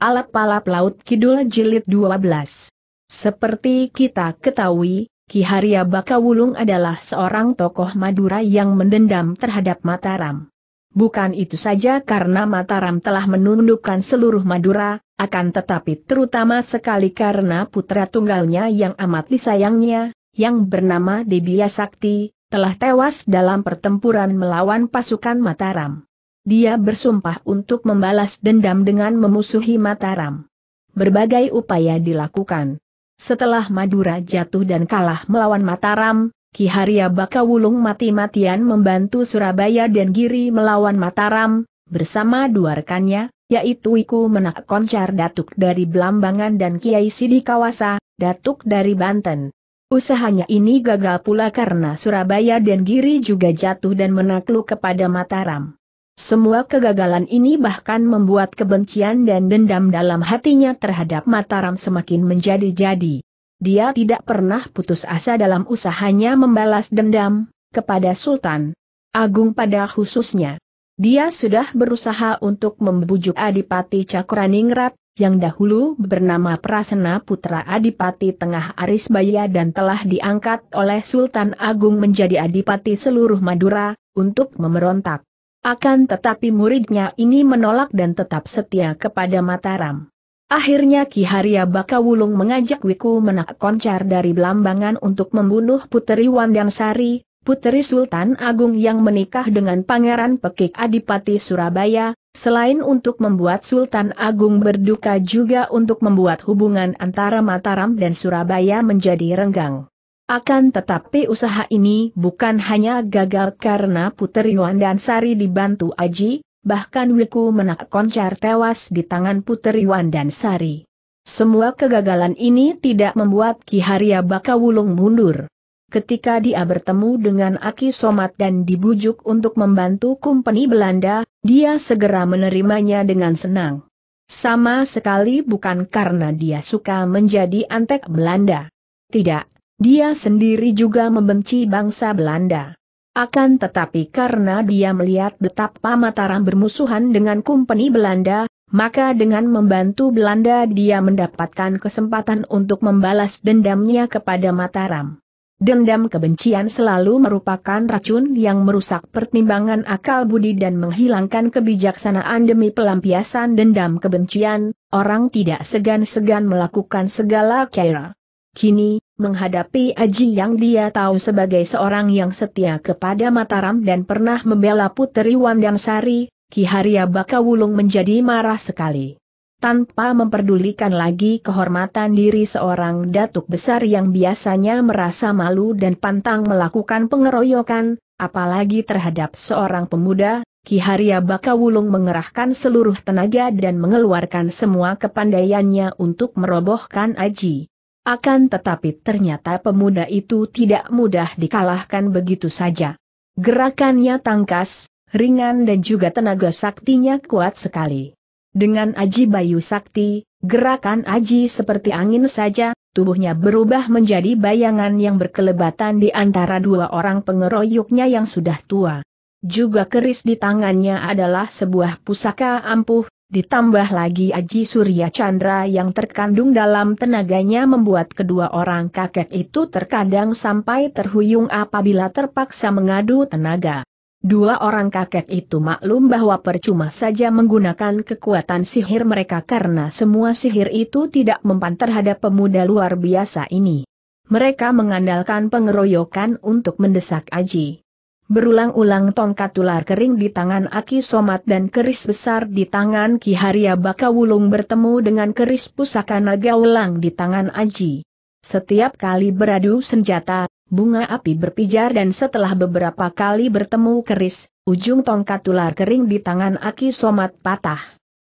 Alap-alap Laut Kidul Jilid 12. Seperti kita ketahui, Ki Haria Bakawulung adalah seorang tokoh Madura yang mendendam terhadap Mataram. Bukan itu saja karena Mataram telah menundukkan seluruh Madura, akan tetapi terutama sekali karena putra tunggalnya yang amat disayangnya, yang bernama Debia Sakti, telah tewas dalam pertempuran melawan pasukan Mataram dia bersumpah untuk membalas dendam dengan memusuhi Mataram. Berbagai upaya dilakukan. Setelah Madura jatuh dan kalah melawan Mataram, Ki Harya Bakawulung mati-matian membantu Surabaya dan Giri melawan Mataram, bersama dua rekannya, yaitu Wiku Menak Koncar Datuk dari Belambangan dan Kiai Sidi Kawasa, Datuk dari Banten. Usahanya ini gagal pula karena Surabaya dan Giri juga jatuh dan menakluk kepada Mataram. Semua kegagalan ini bahkan membuat kebencian dan dendam dalam hatinya terhadap Mataram semakin menjadi-jadi. Dia tidak pernah putus asa dalam usahanya membalas dendam kepada Sultan Agung pada khususnya. Dia sudah berusaha untuk membujuk Adipati Cakraningrat, yang dahulu bernama Prasena Putra Adipati Tengah Arisbaya dan telah diangkat oleh Sultan Agung menjadi Adipati seluruh Madura, untuk memberontak. Akan tetapi muridnya ini menolak dan tetap setia kepada Mataram. Akhirnya Ki Haria Bakawulung mengajak Wiku menak koncar dari Belambangan untuk membunuh Puteri Wandansari, Puteri Sultan Agung yang menikah dengan Pangeran Pekik Adipati Surabaya, selain untuk membuat Sultan Agung berduka juga untuk membuat hubungan antara Mataram dan Surabaya menjadi renggang. Akan tetapi usaha ini bukan hanya gagal karena Puteri Yuan dan Sari dibantu Aji, bahkan Wiku menak koncar tewas di tangan Puteri Yuan dan Sari. Semua kegagalan ini tidak membuat Ki Haria Wulung mundur. Ketika dia bertemu dengan Aki Somat dan dibujuk untuk membantu kumpeni Belanda, dia segera menerimanya dengan senang. Sama sekali bukan karena dia suka menjadi antek Belanda. Tidak, dia sendiri juga membenci bangsa Belanda. Akan tetapi karena dia melihat betapa Mataram bermusuhan dengan Kompeni Belanda, maka dengan membantu Belanda dia mendapatkan kesempatan untuk membalas dendamnya kepada Mataram. Dendam kebencian selalu merupakan racun yang merusak pertimbangan akal budi dan menghilangkan kebijaksanaan demi pelampiasan dendam kebencian, orang tidak segan-segan melakukan segala kira. Kini, menghadapi Aji yang dia tahu sebagai seorang yang setia kepada Mataram dan pernah membela Puteri Wandansari, Ki Haria Bakawulung menjadi marah sekali. Tanpa memperdulikan lagi kehormatan diri seorang datuk besar yang biasanya merasa malu dan pantang melakukan pengeroyokan, apalagi terhadap seorang pemuda, Ki Haria Bakawulung mengerahkan seluruh tenaga dan mengeluarkan semua kepandaiannya untuk merobohkan Aji. Akan tetapi ternyata pemuda itu tidak mudah dikalahkan begitu saja. Gerakannya tangkas, ringan dan juga tenaga saktinya kuat sekali. Dengan Aji Bayu Sakti, gerakan Aji seperti angin saja, tubuhnya berubah menjadi bayangan yang berkelebatan di antara dua orang pengeroyoknya yang sudah tua. Juga keris di tangannya adalah sebuah pusaka ampuh, Ditambah lagi Aji Surya Chandra yang terkandung dalam tenaganya membuat kedua orang kakek itu terkadang sampai terhuyung apabila terpaksa mengadu tenaga. Dua orang kakek itu maklum bahwa percuma saja menggunakan kekuatan sihir mereka karena semua sihir itu tidak mempan terhadap pemuda luar biasa ini. Mereka mengandalkan pengeroyokan untuk mendesak Aji. Berulang-ulang tongkat ular kering di tangan Aki Somat dan keris besar di tangan Ki Haria Bakawulung bertemu dengan keris pusaka naga ulang di tangan Aji. Setiap kali beradu senjata, bunga api berpijar dan setelah beberapa kali bertemu keris, ujung tongkat ular kering di tangan Aki Somat patah.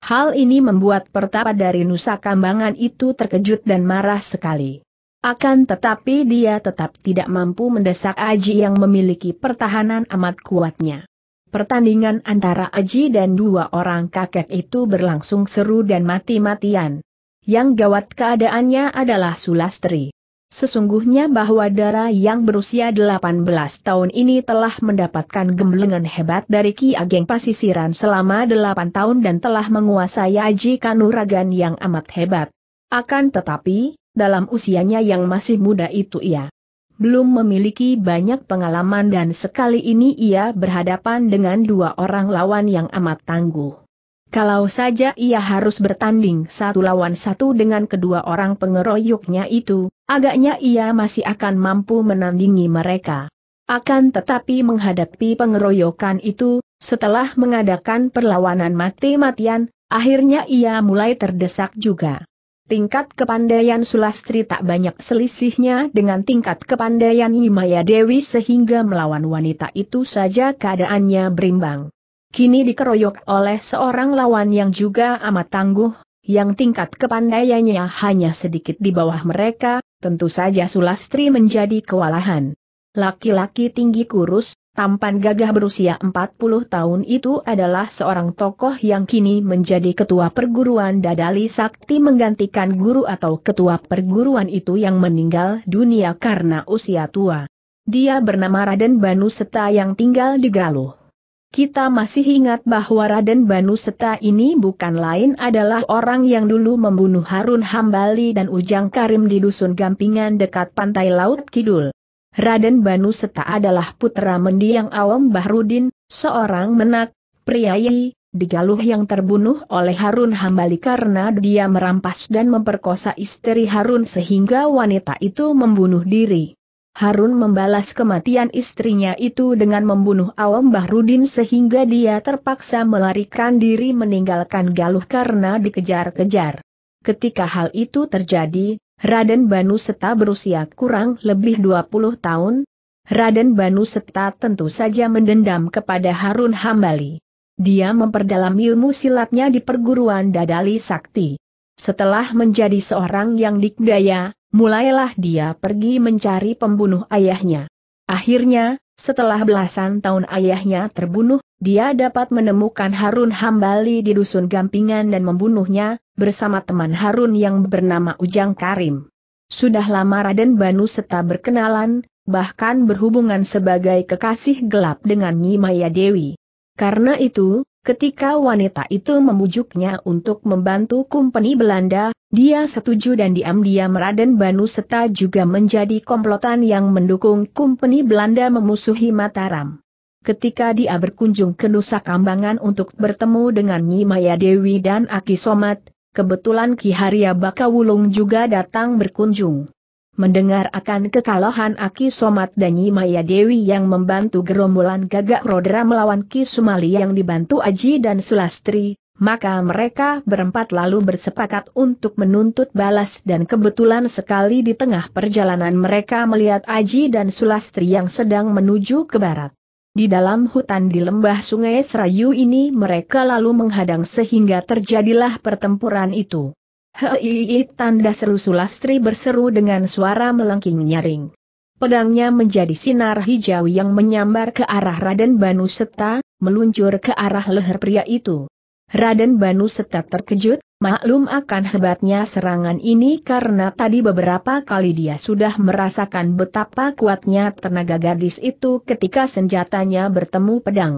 Hal ini membuat pertapa dari Nusa Kambangan itu terkejut dan marah sekali. Akan tetapi dia tetap tidak mampu mendesak Aji yang memiliki pertahanan amat kuatnya. Pertandingan antara Aji dan dua orang kakek itu berlangsung seru dan mati-matian. Yang gawat keadaannya adalah Sulastri. Sesungguhnya bahwa Dara yang berusia 18 tahun ini telah mendapatkan gemblengan hebat dari Ki Ageng Pasisiran selama 8 tahun dan telah menguasai Aji Kanuragan yang amat hebat. Akan tetapi, dalam usianya yang masih muda itu ia belum memiliki banyak pengalaman dan sekali ini ia berhadapan dengan dua orang lawan yang amat tangguh. Kalau saja ia harus bertanding satu lawan satu dengan kedua orang pengeroyoknya itu, agaknya ia masih akan mampu menandingi mereka. Akan tetapi menghadapi pengeroyokan itu, setelah mengadakan perlawanan mati-matian, akhirnya ia mulai terdesak juga. Tingkat kepandaian Sulastri tak banyak selisihnya dengan tingkat kepandaian Nyimaya Dewi sehingga melawan wanita itu saja keadaannya berimbang. Kini dikeroyok oleh seorang lawan yang juga amat tangguh, yang tingkat kepandaiannya hanya sedikit di bawah mereka, tentu saja Sulastri menjadi kewalahan. Laki-laki tinggi kurus, tampan gagah berusia 40 tahun itu adalah seorang tokoh yang kini menjadi ketua perguruan Dadali Sakti menggantikan guru atau ketua perguruan itu yang meninggal dunia karena usia tua. Dia bernama Raden Banu Seta yang tinggal di Galuh. Kita masih ingat bahwa Raden Banu Seta ini bukan lain adalah orang yang dulu membunuh Harun Hambali dan Ujang Karim di Dusun Gampingan dekat pantai Laut Kidul. Raden Banu Seta adalah putra mendiang Awam Bahrudin, seorang menak, priayi, digaluh yang terbunuh oleh Harun Hambali karena dia merampas dan memperkosa istri Harun sehingga wanita itu membunuh diri. Harun membalas kematian istrinya itu dengan membunuh Awam Bahrudin sehingga dia terpaksa melarikan diri meninggalkan Galuh karena dikejar-kejar. Ketika hal itu terjadi, Raden Banu Seta berusia kurang lebih 20 tahun. Raden Banu Seta tentu saja mendendam kepada Harun Hambali. Dia memperdalam ilmu silatnya di perguruan Dadali Sakti. Setelah menjadi seorang yang dikdaya, mulailah dia pergi mencari pembunuh ayahnya. Akhirnya, setelah belasan tahun ayahnya terbunuh, dia dapat menemukan Harun Hambali di dusun Gampingan dan membunuhnya, bersama teman Harun yang bernama Ujang Karim. Sudah lama Raden Banu Seta berkenalan, bahkan berhubungan sebagai kekasih gelap dengan Maya Dewi. Karena itu, ketika wanita itu memujuknya untuk membantu kumpeni Belanda, dia setuju dan diam-diam Raden Banu Seta juga menjadi komplotan yang mendukung kumpeni Belanda memusuhi Mataram ketika dia berkunjung ke Nusa Kambangan untuk bertemu dengan Maya Dewi dan Aki Somat, kebetulan Ki Haria Bakawulung juga datang berkunjung. Mendengar akan kekalahan Aki Somat dan Nyi Maya Dewi yang membantu gerombolan gagak Rodra melawan Ki Sumali yang dibantu Aji dan Sulastri, maka mereka berempat lalu bersepakat untuk menuntut balas dan kebetulan sekali di tengah perjalanan mereka melihat Aji dan Sulastri yang sedang menuju ke barat. Di dalam hutan di lembah sungai Serayu ini mereka lalu menghadang sehingga terjadilah pertempuran itu. Hei tanda seru Sulastri berseru dengan suara melengking nyaring. Pedangnya menjadi sinar hijau yang menyambar ke arah Raden Banu Seta, meluncur ke arah leher pria itu. Raden Banu Seta terkejut, Maklum akan hebatnya serangan ini karena tadi beberapa kali dia sudah merasakan betapa kuatnya tenaga gadis itu ketika senjatanya bertemu pedang.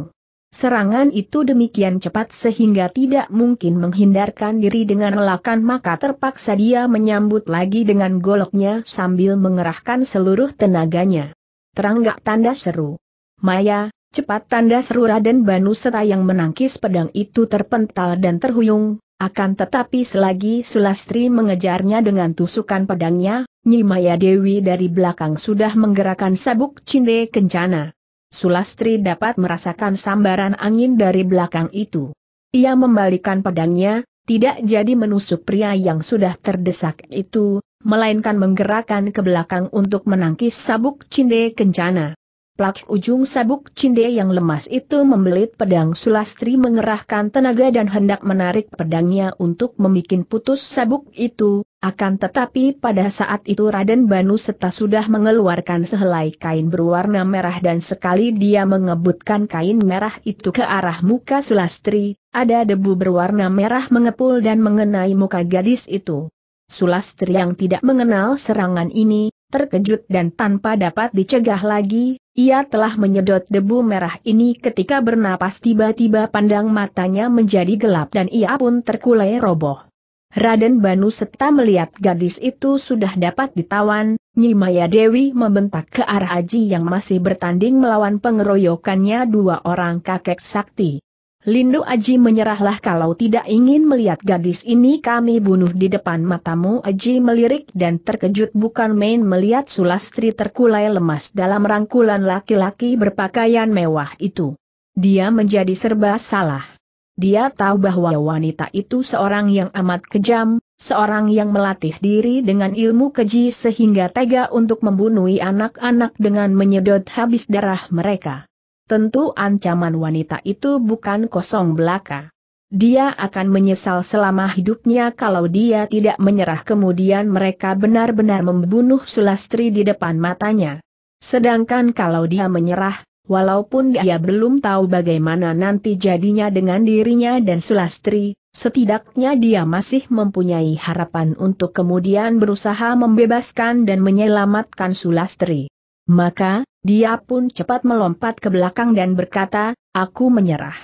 Serangan itu demikian cepat sehingga tidak mungkin menghindarkan diri dengan relakan maka terpaksa dia menyambut lagi dengan goloknya sambil mengerahkan seluruh tenaganya. Teranggak tanda seru. Maya, cepat tanda seru Raden Seta yang menangkis pedang itu terpental dan terhuyung, akan tetapi selagi Sulastri mengejarnya dengan tusukan pedangnya, Nyimaya Dewi dari belakang sudah menggerakkan sabuk cinde kencana. Sulastri dapat merasakan sambaran angin dari belakang itu. Ia membalikan pedangnya, tidak jadi menusuk pria yang sudah terdesak itu, melainkan menggerakkan ke belakang untuk menangkis sabuk cinde kencana. Plak ujung sabuk cinde yang lemas itu membelit pedang Sulastri mengerahkan tenaga dan hendak menarik pedangnya untuk membuat putus sabuk itu, akan tetapi pada saat itu Raden Banu Seta sudah mengeluarkan sehelai kain berwarna merah dan sekali dia mengebutkan kain merah itu ke arah muka Sulastri, ada debu berwarna merah mengepul dan mengenai muka gadis itu. Sulastri yang tidak mengenal serangan ini, terkejut dan tanpa dapat dicegah lagi, ia telah menyedot debu merah ini ketika bernapas tiba-tiba pandang matanya menjadi gelap dan ia pun terkulai roboh. Raden Banu serta melihat gadis itu sudah dapat ditawan, Nyimaya Dewi membentak ke arah Aji yang masih bertanding melawan pengeroyokannya dua orang kakek sakti. Lindu Aji menyerahlah kalau tidak ingin melihat gadis ini kami bunuh di depan matamu Aji melirik dan terkejut bukan main melihat Sulastri terkulai lemas dalam rangkulan laki-laki berpakaian mewah itu. Dia menjadi serba salah. Dia tahu bahwa wanita itu seorang yang amat kejam, seorang yang melatih diri dengan ilmu keji sehingga tega untuk membunuh anak-anak dengan menyedot habis darah mereka. Tentu ancaman wanita itu bukan kosong belaka. Dia akan menyesal selama hidupnya kalau dia tidak menyerah kemudian mereka benar-benar membunuh Sulastri di depan matanya. Sedangkan kalau dia menyerah, walaupun dia belum tahu bagaimana nanti jadinya dengan dirinya dan Sulastri, setidaknya dia masih mempunyai harapan untuk kemudian berusaha membebaskan dan menyelamatkan Sulastri. Maka, dia pun cepat melompat ke belakang dan berkata, aku menyerah.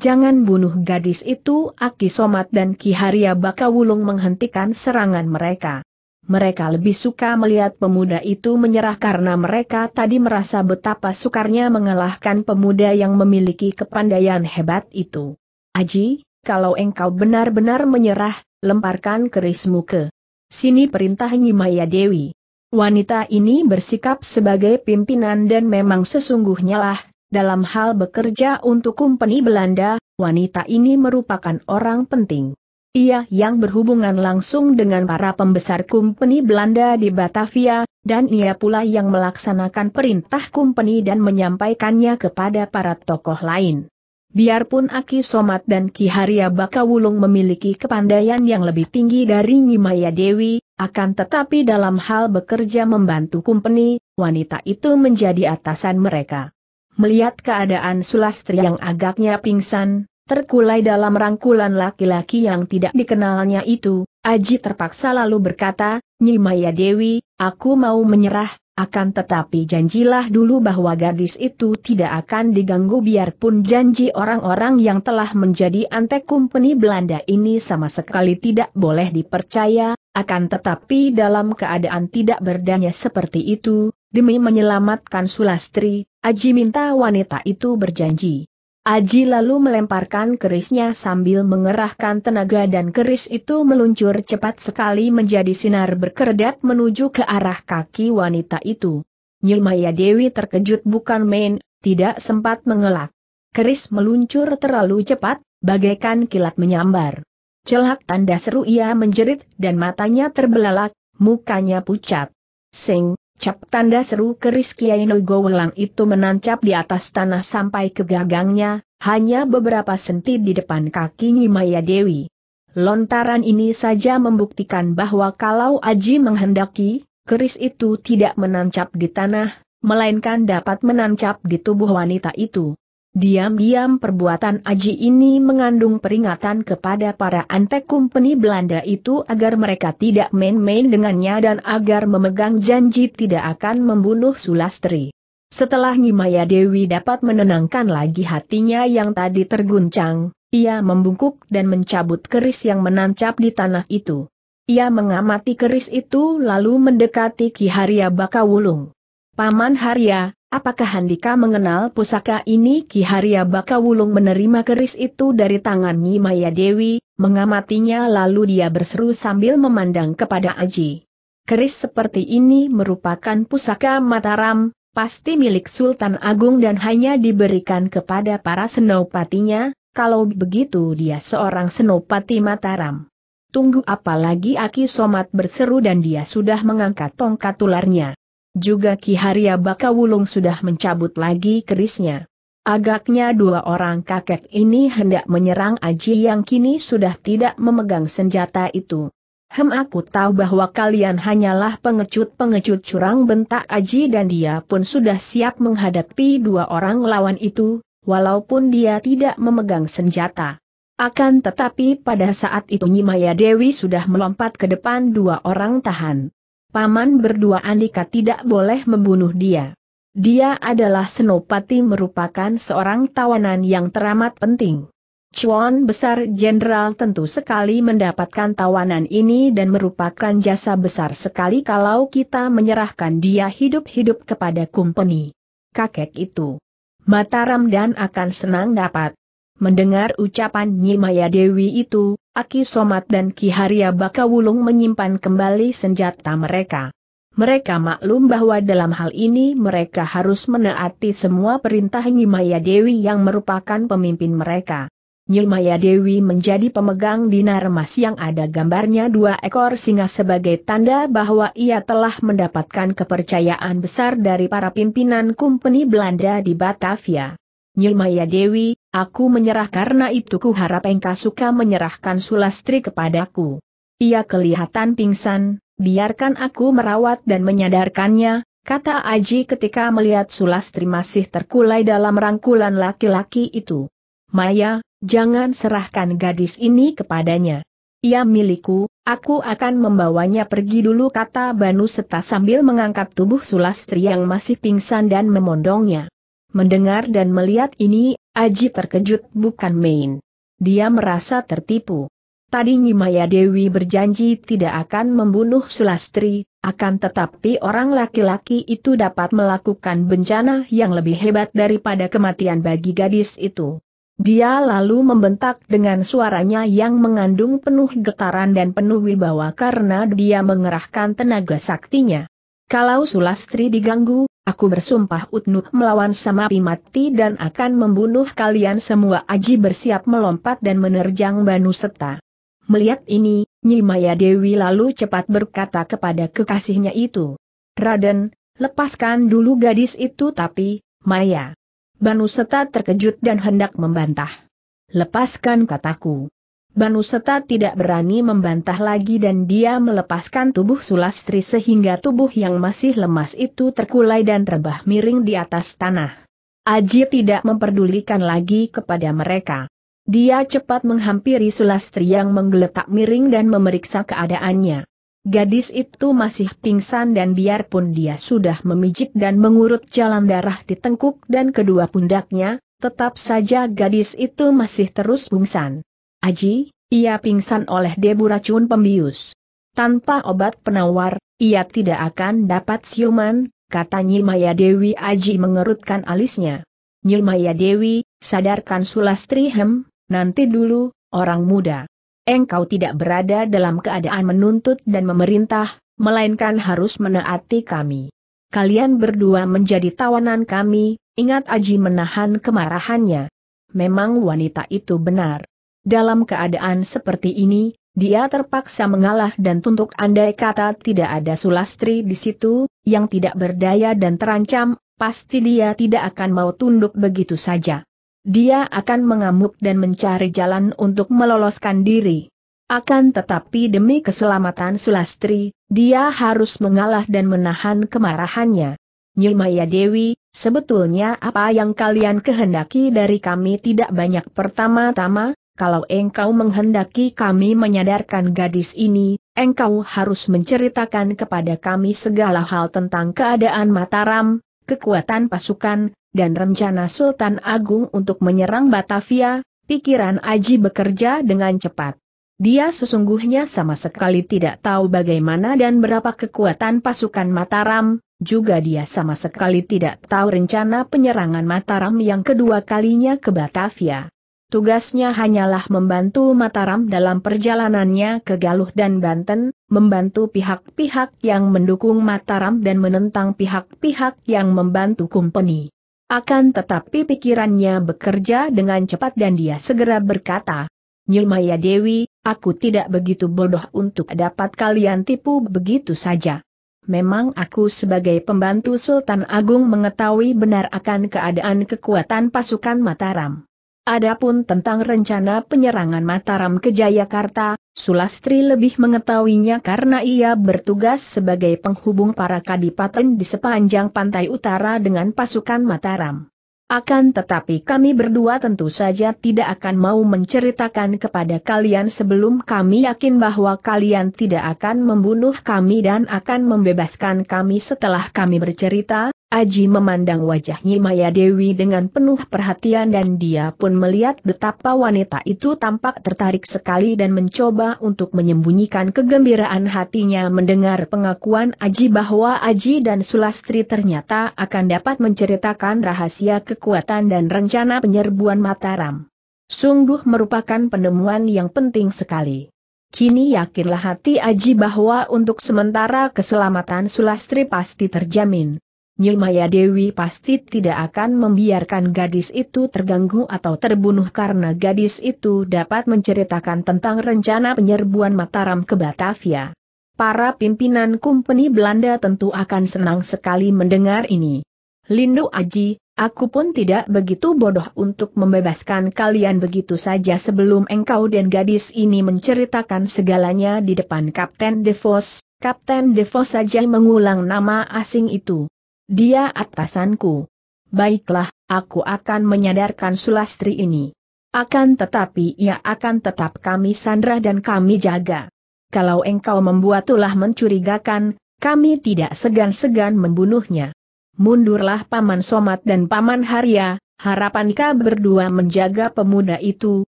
Jangan bunuh gadis itu, Aki Somat dan Ki Haria Bakawulung menghentikan serangan mereka. Mereka lebih suka melihat pemuda itu menyerah karena mereka tadi merasa betapa sukarnya mengalahkan pemuda yang memiliki kepandaian hebat itu. Aji, kalau engkau benar-benar menyerah, lemparkan kerismu ke sini perintah Nyimaya Dewi. Wanita ini bersikap sebagai pimpinan dan memang sesungguhnya lah, dalam hal bekerja untuk kumpeni Belanda, wanita ini merupakan orang penting. Ia yang berhubungan langsung dengan para pembesar kumpeni Belanda di Batavia, dan ia pula yang melaksanakan perintah kumpeni dan menyampaikannya kepada para tokoh lain. Biarpun Aki Somat dan Ki Harya Bakawulung memiliki kepandaian yang lebih tinggi dari Nyimaya Dewi, akan tetapi dalam hal bekerja membantu kumpeni, wanita itu menjadi atasan mereka. Melihat keadaan Sulastri yang agaknya pingsan, terkulai dalam rangkulan laki-laki yang tidak dikenalnya itu, Aji terpaksa lalu berkata, Nyimaya Dewi, aku mau menyerah, akan tetapi janjilah dulu bahwa gadis itu tidak akan diganggu biarpun janji orang-orang yang telah menjadi antek kumpeni Belanda ini sama sekali tidak boleh dipercaya, akan tetapi dalam keadaan tidak berdaya seperti itu, demi menyelamatkan Sulastri, Aji minta wanita itu berjanji. Aji lalu melemparkan kerisnya sambil mengerahkan tenaga dan keris itu meluncur cepat sekali menjadi sinar berkerdat menuju ke arah kaki wanita itu. Nyilmaya Dewi terkejut bukan main, tidak sempat mengelak. Keris meluncur terlalu cepat, bagaikan kilat menyambar. Celak tanda seru ia menjerit dan matanya terbelalak, mukanya pucat. Sing, cap tanda seru keris Kiai Nogowelang itu menancap di atas tanah sampai ke gagangnya, hanya beberapa senti di depan kaki Maya Dewi. Lontaran ini saja membuktikan bahwa kalau Aji menghendaki, keris itu tidak menancap di tanah, melainkan dapat menancap di tubuh wanita itu. Diam-diam perbuatan Aji ini mengandung peringatan kepada para antek kumpeni Belanda itu agar mereka tidak main-main dengannya dan agar memegang janji tidak akan membunuh Sulastri. Setelah Nyimaya Dewi dapat menenangkan lagi hatinya yang tadi terguncang, ia membungkuk dan mencabut keris yang menancap di tanah itu. Ia mengamati keris itu lalu mendekati Ki Harya Bakawulung. Paman Harya, Apakah Handika mengenal pusaka ini? Ki Haria Bakawulung menerima keris itu dari tangan Nyi Maya Dewi, mengamatinya lalu dia berseru sambil memandang kepada Aji. Keris seperti ini merupakan pusaka Mataram, pasti milik Sultan Agung dan hanya diberikan kepada para senopatinya, kalau begitu dia seorang senopati Mataram. Tunggu apalagi Aki Somat berseru dan dia sudah mengangkat tongkat tularnya. Juga Ki Haria Bakawulung sudah mencabut lagi kerisnya. Agaknya dua orang kakek ini hendak menyerang Aji yang kini sudah tidak memegang senjata itu. Hem aku tahu bahwa kalian hanyalah pengecut-pengecut curang bentak Aji dan dia pun sudah siap menghadapi dua orang lawan itu, walaupun dia tidak memegang senjata. Akan tetapi pada saat itu Nyimaya Dewi sudah melompat ke depan dua orang tahan paman berdua Andika tidak boleh membunuh dia. Dia adalah Senopati merupakan seorang tawanan yang teramat penting. Chuan Besar Jenderal tentu sekali mendapatkan tawanan ini dan merupakan jasa besar sekali kalau kita menyerahkan dia hidup-hidup kepada kumpeni. Kakek itu. Mataram dan akan senang dapat mendengar ucapan Nyi Dewi itu, Aki Somat dan Ki Haria Bakawulung menyimpan kembali senjata mereka. Mereka maklum bahwa dalam hal ini mereka harus menaati semua perintah Nyimaya Dewi yang merupakan pemimpin mereka. Nyimaya Dewi menjadi pemegang dinar emas yang ada gambarnya dua ekor singa sebagai tanda bahwa ia telah mendapatkan kepercayaan besar dari para pimpinan kumpeni Belanda di Batavia. Nyimaya Dewi, Aku menyerah karena itu ku harap engkau suka menyerahkan Sulastri kepadaku. Ia kelihatan pingsan, biarkan aku merawat dan menyadarkannya, kata Aji ketika melihat Sulastri masih terkulai dalam rangkulan laki-laki itu. Maya, jangan serahkan gadis ini kepadanya. Ia ya milikku, aku akan membawanya pergi dulu kata Banu Seta sambil mengangkat tubuh Sulastri yang masih pingsan dan memondongnya. Mendengar dan melihat ini, Aji terkejut bukan main. Dia merasa tertipu. Tadi Nyimaya Dewi berjanji tidak akan membunuh Sulastri, akan tetapi orang laki-laki itu dapat melakukan bencana yang lebih hebat daripada kematian bagi gadis itu. Dia lalu membentak dengan suaranya yang mengandung penuh getaran dan penuh wibawa karena dia mengerahkan tenaga saktinya. Kalau Sulastri diganggu, Aku bersumpah Utnu melawan Samapi mati dan akan membunuh kalian semua Aji bersiap melompat dan menerjang Banu Seta. Melihat ini, Maya Dewi lalu cepat berkata kepada kekasihnya itu. Raden, lepaskan dulu gadis itu tapi, Maya. Banu Seta terkejut dan hendak membantah. Lepaskan kataku. Banu Seta tidak berani membantah lagi dan dia melepaskan tubuh Sulastri sehingga tubuh yang masih lemas itu terkulai dan terbah miring di atas tanah. Aji tidak memperdulikan lagi kepada mereka. Dia cepat menghampiri Sulastri yang menggeletak miring dan memeriksa keadaannya. Gadis itu masih pingsan dan biarpun dia sudah memijit dan mengurut jalan darah di tengkuk dan kedua pundaknya, tetap saja gadis itu masih terus pingsan. Aji, ia pingsan oleh debu racun pembius. Tanpa obat penawar, ia tidak akan dapat siuman, kata Maya Dewi Aji mengerutkan alisnya. Maya Dewi, sadarkan Sulastri Hem, nanti dulu, orang muda. Engkau tidak berada dalam keadaan menuntut dan memerintah, melainkan harus menaati kami. Kalian berdua menjadi tawanan kami, ingat Aji menahan kemarahannya. Memang wanita itu benar. Dalam keadaan seperti ini, dia terpaksa mengalah dan tunduk andai kata tidak ada Sulastri di situ, yang tidak berdaya dan terancam, pasti dia tidak akan mau tunduk begitu saja. Dia akan mengamuk dan mencari jalan untuk meloloskan diri. Akan tetapi demi keselamatan Sulastri, dia harus mengalah dan menahan kemarahannya. Nyumaya Dewi, sebetulnya apa yang kalian kehendaki dari kami tidak banyak pertama-tama, kalau engkau menghendaki kami menyadarkan gadis ini, engkau harus menceritakan kepada kami segala hal tentang keadaan Mataram, kekuatan pasukan, dan rencana Sultan Agung untuk menyerang Batavia, pikiran Aji bekerja dengan cepat. Dia sesungguhnya sama sekali tidak tahu bagaimana dan berapa kekuatan pasukan Mataram, juga dia sama sekali tidak tahu rencana penyerangan Mataram yang kedua kalinya ke Batavia. Tugasnya hanyalah membantu Mataram dalam perjalanannya ke Galuh dan Banten, membantu pihak-pihak yang mendukung Mataram dan menentang pihak-pihak yang membantu Kumpeni. Akan tetapi pikirannya bekerja dengan cepat dan dia segera berkata, Nyumaya Dewi, aku tidak begitu bodoh untuk dapat kalian tipu begitu saja. Memang aku sebagai pembantu Sultan Agung mengetahui benar akan keadaan kekuatan pasukan Mataram. Adapun tentang rencana penyerangan Mataram ke Jayakarta, Sulastri lebih mengetahuinya karena ia bertugas sebagai penghubung para kadipaten di sepanjang pantai utara dengan pasukan Mataram. Akan tetapi kami berdua tentu saja tidak akan mau menceritakan kepada kalian sebelum kami yakin bahwa kalian tidak akan membunuh kami dan akan membebaskan kami setelah kami bercerita, Aji memandang wajah Maya Dewi dengan penuh perhatian dan dia pun melihat betapa wanita itu tampak tertarik sekali dan mencoba untuk menyembunyikan kegembiraan hatinya mendengar pengakuan Aji bahwa Aji dan Sulastri ternyata akan dapat menceritakan rahasia kekuatan dan rencana penyerbuan Mataram. Sungguh merupakan penemuan yang penting sekali. Kini yakinlah hati Aji bahwa untuk sementara keselamatan Sulastri pasti terjamin. Nyilmaya Dewi pasti tidak akan membiarkan gadis itu terganggu atau terbunuh karena gadis itu dapat menceritakan tentang rencana penyerbuan Mataram ke Batavia. Para pimpinan kumpeni Belanda tentu akan senang sekali mendengar ini. Lindu Aji, aku pun tidak begitu bodoh untuk membebaskan kalian begitu saja sebelum engkau dan gadis ini menceritakan segalanya di depan Kapten DeVos. Kapten DeVos saja mengulang nama asing itu. Dia atasanku. Baiklah, aku akan menyadarkan Sulastri ini. Akan tetapi ia akan tetap kami sandra dan kami jaga. Kalau engkau membuat tulah mencurigakan, kami tidak segan-segan membunuhnya. Mundurlah Paman Somat dan Paman Harya, harapankah berdua menjaga pemuda itu,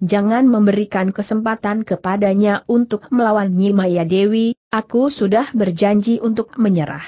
jangan memberikan kesempatan kepadanya untuk melawan Nyimaya Dewi, aku sudah berjanji untuk menyerah.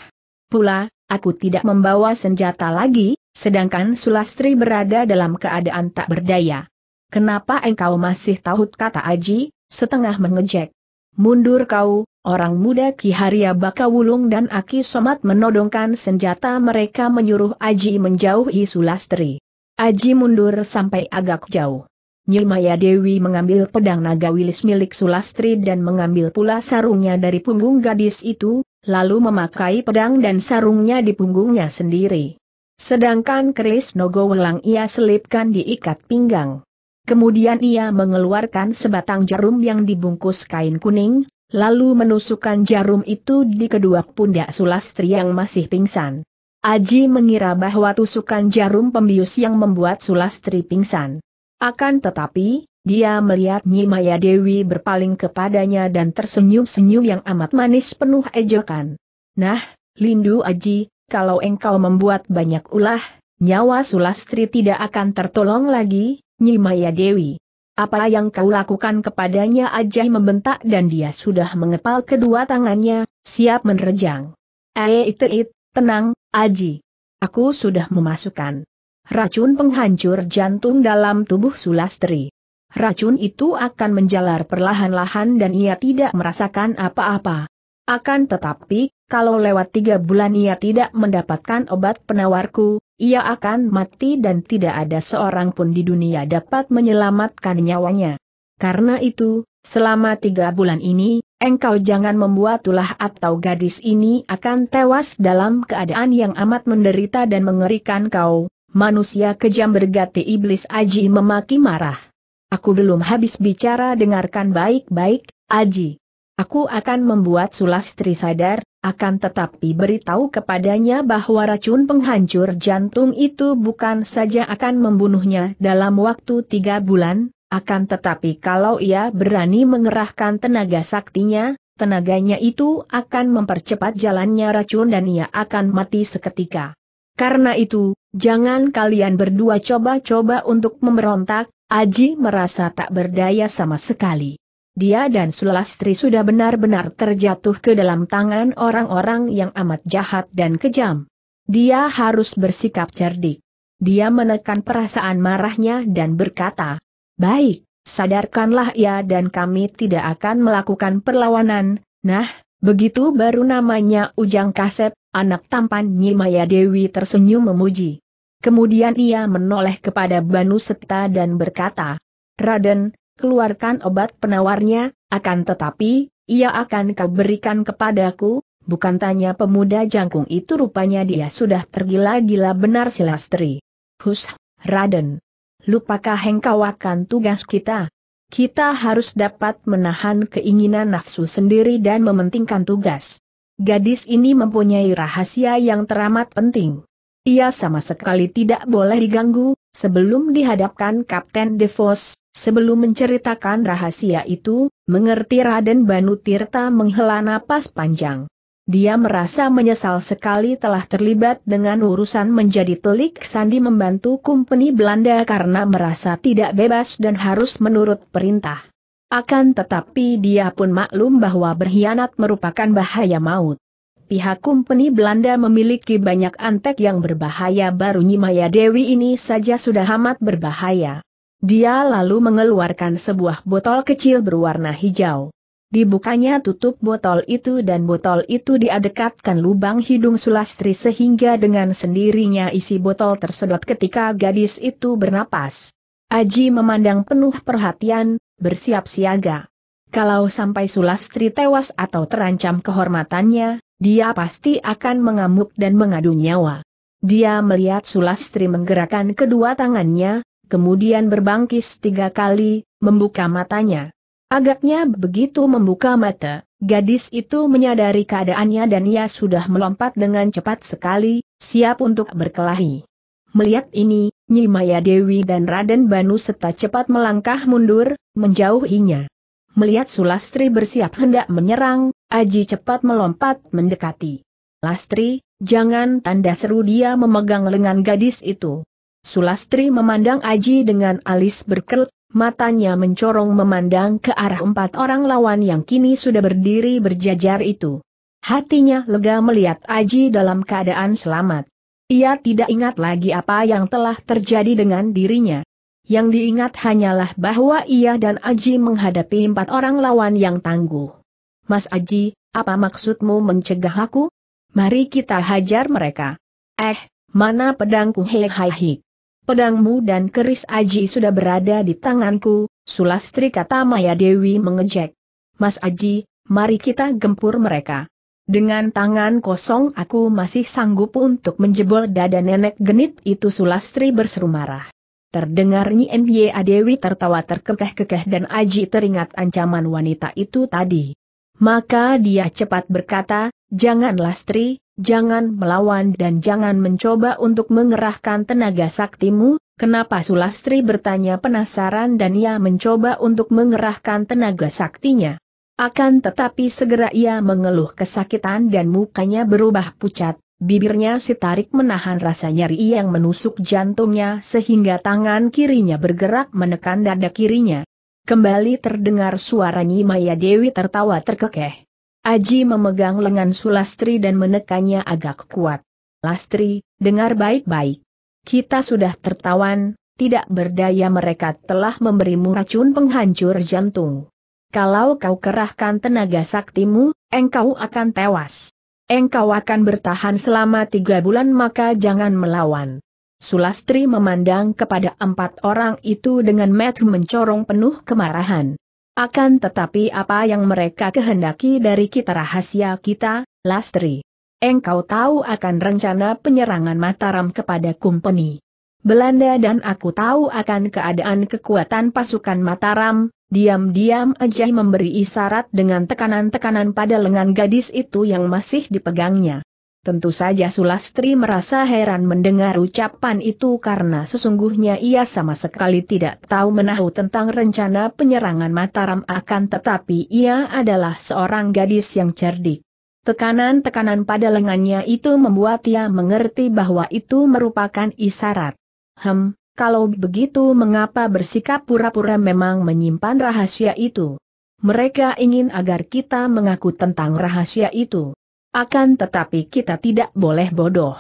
Pula, aku tidak membawa senjata lagi, sedangkan Sulastri berada dalam keadaan tak berdaya. Kenapa engkau masih tahu kata Aji, setengah mengejek. Mundur kau, orang muda Ki Haria Bakawulung dan Aki Somat menodongkan senjata mereka menyuruh Aji menjauhi Sulastri. Aji mundur sampai agak jauh. Nyimaya Dewi mengambil pedang naga wilis milik Sulastri dan mengambil pula sarungnya dari punggung gadis itu, lalu memakai pedang dan sarungnya di punggungnya sendiri. Sedangkan keris Nogo Welang ia selipkan di ikat pinggang. Kemudian ia mengeluarkan sebatang jarum yang dibungkus kain kuning, lalu menusukkan jarum itu di kedua pundak Sulastri yang masih pingsan. Aji mengira bahwa tusukan jarum pembius yang membuat Sulastri pingsan. Akan tetapi, dia melihat Nyi Maya Dewi berpaling kepadanya dan tersenyum-senyum yang amat manis penuh ejekan. Nah, Lindu Aji, kalau engkau membuat banyak ulah, nyawa Sulastri tidak akan tertolong lagi, Nyi Maya Dewi. Apa yang kau lakukan kepadanya Ajay membentak dan dia sudah mengepal kedua tangannya, siap menerjang. Aye eh, it, it, tenang, Aji. Aku sudah memasukkan racun penghancur jantung dalam tubuh Sulastri. Racun itu akan menjalar perlahan-lahan dan ia tidak merasakan apa-apa. Akan tetapi, kalau lewat tiga bulan ia tidak mendapatkan obat penawarku, ia akan mati dan tidak ada seorang pun di dunia dapat menyelamatkan nyawanya. Karena itu, selama tiga bulan ini, engkau jangan membuat tulah atau gadis ini akan tewas dalam keadaan yang amat menderita dan mengerikan kau, manusia kejam bergati iblis aji memaki marah. Aku belum habis bicara dengarkan baik-baik, Aji. Aku akan membuat Sulastri sadar, akan tetapi beritahu kepadanya bahwa racun penghancur jantung itu bukan saja akan membunuhnya dalam waktu tiga bulan, akan tetapi kalau ia berani mengerahkan tenaga saktinya, tenaganya itu akan mempercepat jalannya racun dan ia akan mati seketika. Karena itu, jangan kalian berdua coba-coba untuk memberontak, Aji merasa tak berdaya sama sekali. Dia dan Sulastri sudah benar-benar terjatuh ke dalam tangan orang-orang yang amat jahat dan kejam. Dia harus bersikap cerdik. Dia menekan perasaan marahnya dan berkata, Baik, sadarkanlah ia dan kami tidak akan melakukan perlawanan, nah, begitu baru namanya Ujang Kasep, anak tampan Nyimaya Dewi tersenyum memuji. Kemudian ia menoleh kepada Banu Seta dan berkata, Raden, keluarkan obat penawarnya, akan tetapi, ia akan kau berikan kepadaku, bukan tanya pemuda jangkung itu rupanya dia sudah tergila-gila benar silastri. Hus, Raden. Lupakah engkau akan tugas kita? Kita harus dapat menahan keinginan nafsu sendiri dan mementingkan tugas. Gadis ini mempunyai rahasia yang teramat penting. Ia sama sekali tidak boleh diganggu, sebelum dihadapkan Kapten Devos, sebelum menceritakan rahasia itu, mengerti Raden Banu Tirta menghela napas panjang. Dia merasa menyesal sekali telah terlibat dengan urusan menjadi telik Sandi membantu kumpeni Belanda karena merasa tidak bebas dan harus menurut perintah. Akan tetapi dia pun maklum bahwa berkhianat merupakan bahaya maut pihak kumpeni Belanda memiliki banyak antek yang berbahaya baru Nyimaya Dewi ini saja sudah amat berbahaya. Dia lalu mengeluarkan sebuah botol kecil berwarna hijau. Dibukanya tutup botol itu dan botol itu diadekatkan lubang hidung Sulastri sehingga dengan sendirinya isi botol tersedot ketika gadis itu bernapas. Aji memandang penuh perhatian, bersiap siaga. Kalau sampai Sulastri tewas atau terancam kehormatannya, dia pasti akan mengamuk dan mengadu nyawa. Dia melihat Sulastri menggerakkan kedua tangannya, kemudian berbangkis tiga kali, membuka matanya. Agaknya begitu membuka mata, gadis itu menyadari keadaannya dan ia sudah melompat dengan cepat sekali, siap untuk berkelahi. Melihat ini, Nyi Maya Dewi dan Raden Banu serta cepat melangkah mundur, menjauhinya. Melihat Sulastri bersiap hendak menyerang, Aji cepat melompat mendekati. Lastri, jangan tanda seru dia memegang lengan gadis itu. Sulastri memandang Aji dengan alis berkerut, matanya mencorong memandang ke arah empat orang lawan yang kini sudah berdiri berjajar itu. Hatinya lega melihat Aji dalam keadaan selamat. Ia tidak ingat lagi apa yang telah terjadi dengan dirinya. Yang diingat hanyalah bahwa ia dan Aji menghadapi empat orang lawan yang tangguh. Mas Aji, apa maksudmu mencegah aku? Mari kita hajar mereka. Eh, mana pedangku hei hei. Pedangmu dan keris Aji sudah berada di tanganku, Sulastri kata Maya Dewi mengejek. Mas Aji, mari kita gempur mereka. Dengan tangan kosong aku masih sanggup untuk menjebol dada nenek genit itu Sulastri berseru marah. Terdengar Nyi Dewi tertawa terkekeh-kekeh dan Aji teringat ancaman wanita itu tadi. Maka dia cepat berkata, jangan lastri, jangan melawan dan jangan mencoba untuk mengerahkan tenaga saktimu, kenapa Sulastri bertanya penasaran dan ia mencoba untuk mengerahkan tenaga saktinya. Akan tetapi segera ia mengeluh kesakitan dan mukanya berubah pucat, bibirnya si tarik menahan rasa nyeri yang menusuk jantungnya sehingga tangan kirinya bergerak menekan dada kirinya. Kembali terdengar suara Nyi Maya Dewi tertawa terkekeh. Aji memegang lengan Sulastri dan menekannya agak kuat. Lastri, dengar baik-baik. Kita sudah tertawan, tidak berdaya mereka telah memberimu racun penghancur jantung. Kalau kau kerahkan tenaga saktimu, engkau akan tewas. Engkau akan bertahan selama tiga bulan maka jangan melawan. Sulastri memandang kepada empat orang itu dengan mata mencorong penuh kemarahan. Akan tetapi apa yang mereka kehendaki dari kita rahasia kita, Lastri? Engkau tahu akan rencana penyerangan Mataram kepada Kumpeni. Belanda dan aku tahu akan keadaan kekuatan pasukan Mataram, diam-diam Ajay memberi isyarat dengan tekanan-tekanan pada lengan gadis itu yang masih dipegangnya. Tentu saja Sulastri merasa heran mendengar ucapan itu karena sesungguhnya ia sama sekali tidak tahu menahu tentang rencana penyerangan Mataram akan tetapi ia adalah seorang gadis yang cerdik. Tekanan-tekanan pada lengannya itu membuat ia mengerti bahwa itu merupakan isyarat. Hem, kalau begitu mengapa bersikap pura-pura memang menyimpan rahasia itu? Mereka ingin agar kita mengaku tentang rahasia itu. Akan tetapi kita tidak boleh bodoh.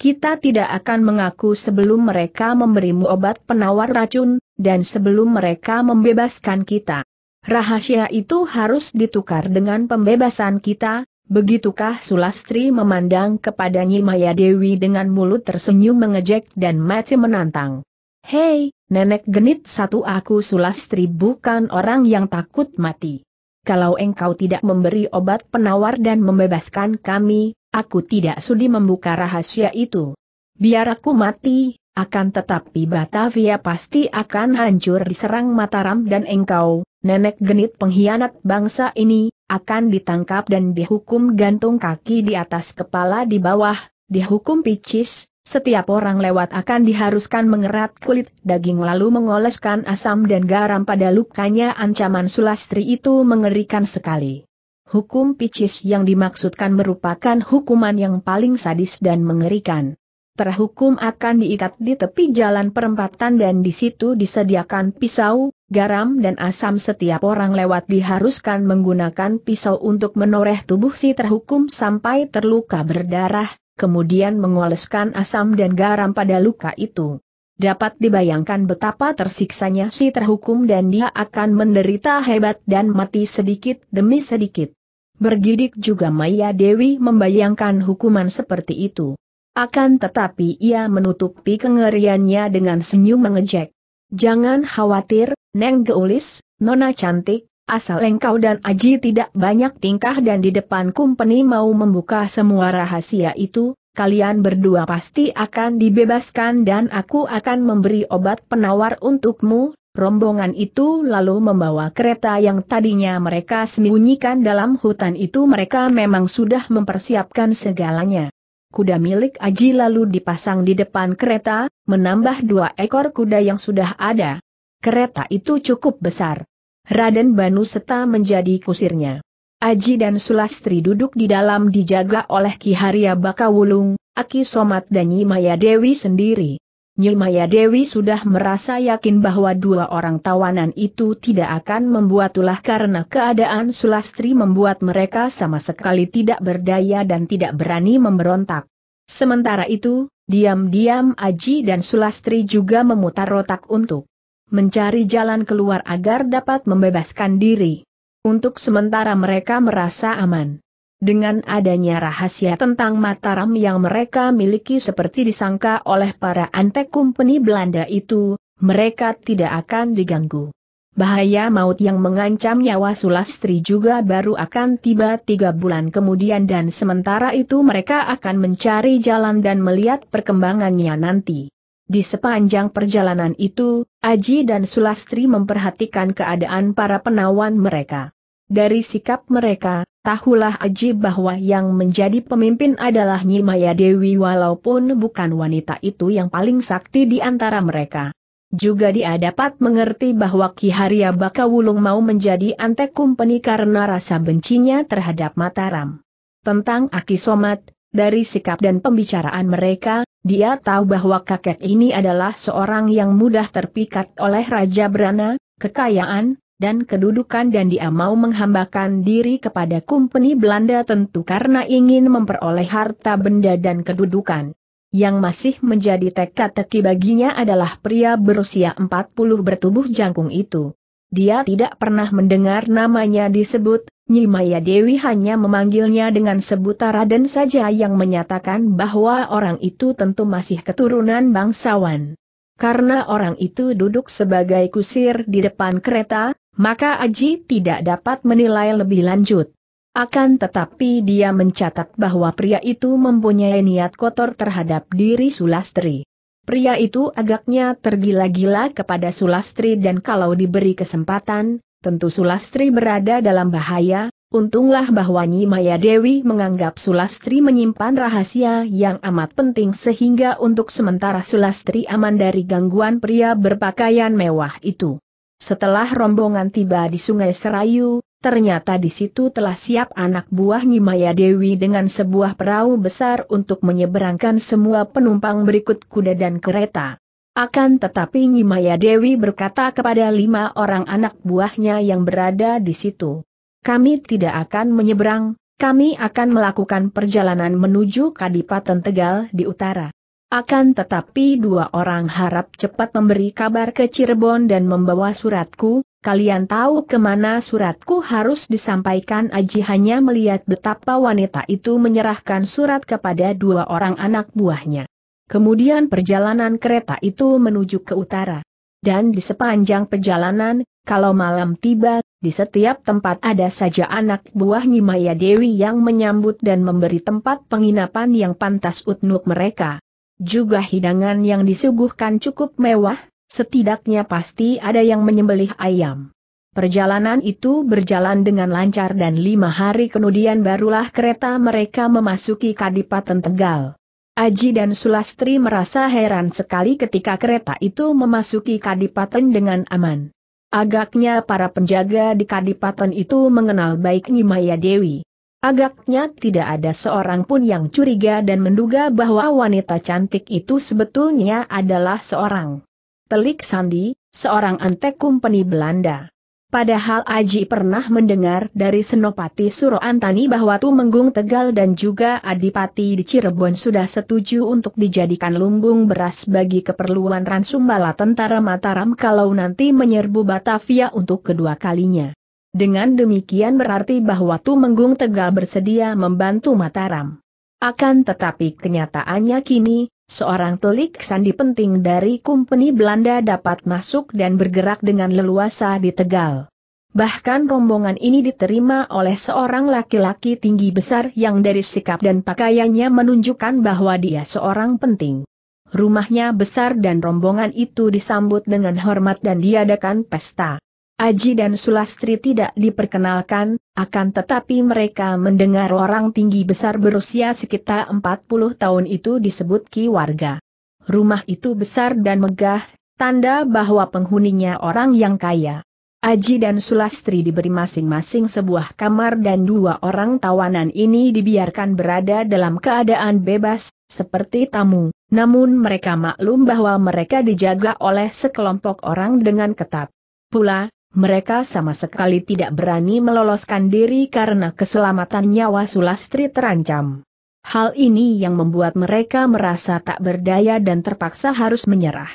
Kita tidak akan mengaku sebelum mereka memberimu obat penawar racun, dan sebelum mereka membebaskan kita. Rahasia itu harus ditukar dengan pembebasan kita, begitukah Sulastri memandang kepada Maya Dewi dengan mulut tersenyum mengejek dan mati menantang. Hei, nenek genit satu aku Sulastri bukan orang yang takut mati kalau engkau tidak memberi obat penawar dan membebaskan kami, aku tidak sudi membuka rahasia itu. Biar aku mati, akan tetapi Batavia pasti akan hancur diserang Mataram dan engkau, nenek genit pengkhianat bangsa ini, akan ditangkap dan dihukum gantung kaki di atas kepala di bawah, dihukum picis, setiap orang lewat akan diharuskan mengerat kulit daging lalu mengoleskan asam dan garam pada lukanya ancaman sulastri itu mengerikan sekali. Hukum picis yang dimaksudkan merupakan hukuman yang paling sadis dan mengerikan. Terhukum akan diikat di tepi jalan perempatan dan di situ disediakan pisau, garam dan asam setiap orang lewat diharuskan menggunakan pisau untuk menoreh tubuh si terhukum sampai terluka berdarah, kemudian mengoleskan asam dan garam pada luka itu. Dapat dibayangkan betapa tersiksanya si terhukum dan dia akan menderita hebat dan mati sedikit demi sedikit. Bergidik juga Maya Dewi membayangkan hukuman seperti itu. Akan tetapi ia menutupi kengeriannya dengan senyum mengejek. Jangan khawatir, Neng Geulis, Nona cantik, Asal engkau dan Aji tidak banyak tingkah dan di depan kumpeni mau membuka semua rahasia itu, kalian berdua pasti akan dibebaskan dan aku akan memberi obat penawar untukmu. Rombongan itu lalu membawa kereta yang tadinya mereka sembunyikan dalam hutan itu mereka memang sudah mempersiapkan segalanya. Kuda milik Aji lalu dipasang di depan kereta, menambah dua ekor kuda yang sudah ada. Kereta itu cukup besar. Raden Banu Seta menjadi kusirnya. Aji dan Sulastri duduk di dalam dijaga oleh Ki Haria Bakawulung, Aki Somat dan Nyi Maya Dewi sendiri. Nyi Maya Dewi sudah merasa yakin bahwa dua orang tawanan itu tidak akan membuat ulah karena keadaan Sulastri membuat mereka sama sekali tidak berdaya dan tidak berani memberontak. Sementara itu, diam-diam Aji dan Sulastri juga memutar otak untuk mencari jalan keluar agar dapat membebaskan diri. Untuk sementara mereka merasa aman. Dengan adanya rahasia tentang Mataram yang mereka miliki seperti disangka oleh para antek company Belanda itu, mereka tidak akan diganggu. Bahaya maut yang mengancam nyawa Sulastri juga baru akan tiba tiga bulan kemudian dan sementara itu mereka akan mencari jalan dan melihat perkembangannya nanti. Di sepanjang perjalanan itu, Aji dan Sulastri memperhatikan keadaan para penawan mereka. Dari sikap mereka, tahulah Aji bahwa yang menjadi pemimpin adalah Maya Dewi walaupun bukan wanita itu yang paling sakti di antara mereka. Juga dia dapat mengerti bahwa Ki Haria Bakawulung mau menjadi antek kumpeni karena rasa bencinya terhadap Mataram. Tentang Aki Somat, dari sikap dan pembicaraan mereka, dia tahu bahwa kakek ini adalah seorang yang mudah terpikat oleh Raja Brana, kekayaan, dan kedudukan dan dia mau menghambakan diri kepada kumpeni Belanda tentu karena ingin memperoleh harta benda dan kedudukan. Yang masih menjadi teka-teki baginya adalah pria berusia 40 bertubuh jangkung itu. Dia tidak pernah mendengar namanya disebut, Maya Dewi hanya memanggilnya dengan sebutan Raden saja yang menyatakan bahwa orang itu tentu masih keturunan bangsawan. Karena orang itu duduk sebagai kusir di depan kereta, maka Aji tidak dapat menilai lebih lanjut. Akan tetapi dia mencatat bahwa pria itu mempunyai niat kotor terhadap diri Sulastri. Pria itu agaknya tergila-gila kepada Sulastri dan kalau diberi kesempatan, tentu Sulastri berada dalam bahaya, untunglah bahwa Nyi Maya Dewi menganggap Sulastri menyimpan rahasia yang amat penting sehingga untuk sementara Sulastri aman dari gangguan pria berpakaian mewah itu. Setelah rombongan tiba di Sungai Serayu, ternyata di situ telah siap anak buah Nyimaya Dewi dengan sebuah perahu besar untuk menyeberangkan semua penumpang berikut kuda dan kereta. Akan tetapi Nyimaya Dewi berkata kepada lima orang anak buahnya yang berada di situ. Kami tidak akan menyeberang, kami akan melakukan perjalanan menuju Kadipaten Tegal di utara. Akan tetapi dua orang harap cepat memberi kabar ke Cirebon dan membawa suratku, Kalian tahu kemana suratku harus disampaikan Aji hanya melihat betapa wanita itu menyerahkan surat kepada dua orang anak buahnya. Kemudian perjalanan kereta itu menuju ke utara. Dan di sepanjang perjalanan, kalau malam tiba, di setiap tempat ada saja anak buah Nyimaya Dewi yang menyambut dan memberi tempat penginapan yang pantas untuk mereka. Juga hidangan yang disuguhkan cukup mewah, Setidaknya pasti ada yang menyembelih ayam. Perjalanan itu berjalan dengan lancar dan lima hari kemudian barulah kereta mereka memasuki Kadipaten Tegal. Aji dan Sulastri merasa heran sekali ketika kereta itu memasuki Kadipaten dengan aman. Agaknya para penjaga di Kadipaten itu mengenal baik Nyimaya Dewi. Agaknya tidak ada seorang pun yang curiga dan menduga bahwa wanita cantik itu sebetulnya adalah seorang Pelik Sandi, seorang antek kumpeni Belanda. Padahal Aji pernah mendengar dari Senopati Suro Antani bahwa Tumenggung Tegal dan juga Adipati di Cirebon sudah setuju untuk dijadikan lumbung beras bagi keperluan Ransumbala tentara Mataram kalau nanti menyerbu Batavia untuk kedua kalinya. Dengan demikian berarti bahwa Tumenggung Tegal bersedia membantu Mataram. Akan tetapi kenyataannya kini, Seorang telik sandi penting dari kumpeni Belanda dapat masuk dan bergerak dengan leluasa di Tegal. Bahkan rombongan ini diterima oleh seorang laki-laki tinggi besar yang dari sikap dan pakaiannya menunjukkan bahwa dia seorang penting. Rumahnya besar dan rombongan itu disambut dengan hormat dan diadakan pesta. Aji dan Sulastri tidak diperkenalkan, akan tetapi mereka mendengar orang tinggi besar berusia sekitar 40 tahun itu disebut Ki Warga. Rumah itu besar dan megah, tanda bahwa penghuninya orang yang kaya. Aji dan Sulastri diberi masing-masing sebuah kamar dan dua orang tawanan ini dibiarkan berada dalam keadaan bebas, seperti tamu, namun mereka maklum bahwa mereka dijaga oleh sekelompok orang dengan ketat. Pula, mereka sama sekali tidak berani meloloskan diri karena keselamatan nyawa Sulastri terancam. Hal ini yang membuat mereka merasa tak berdaya dan terpaksa harus menyerah.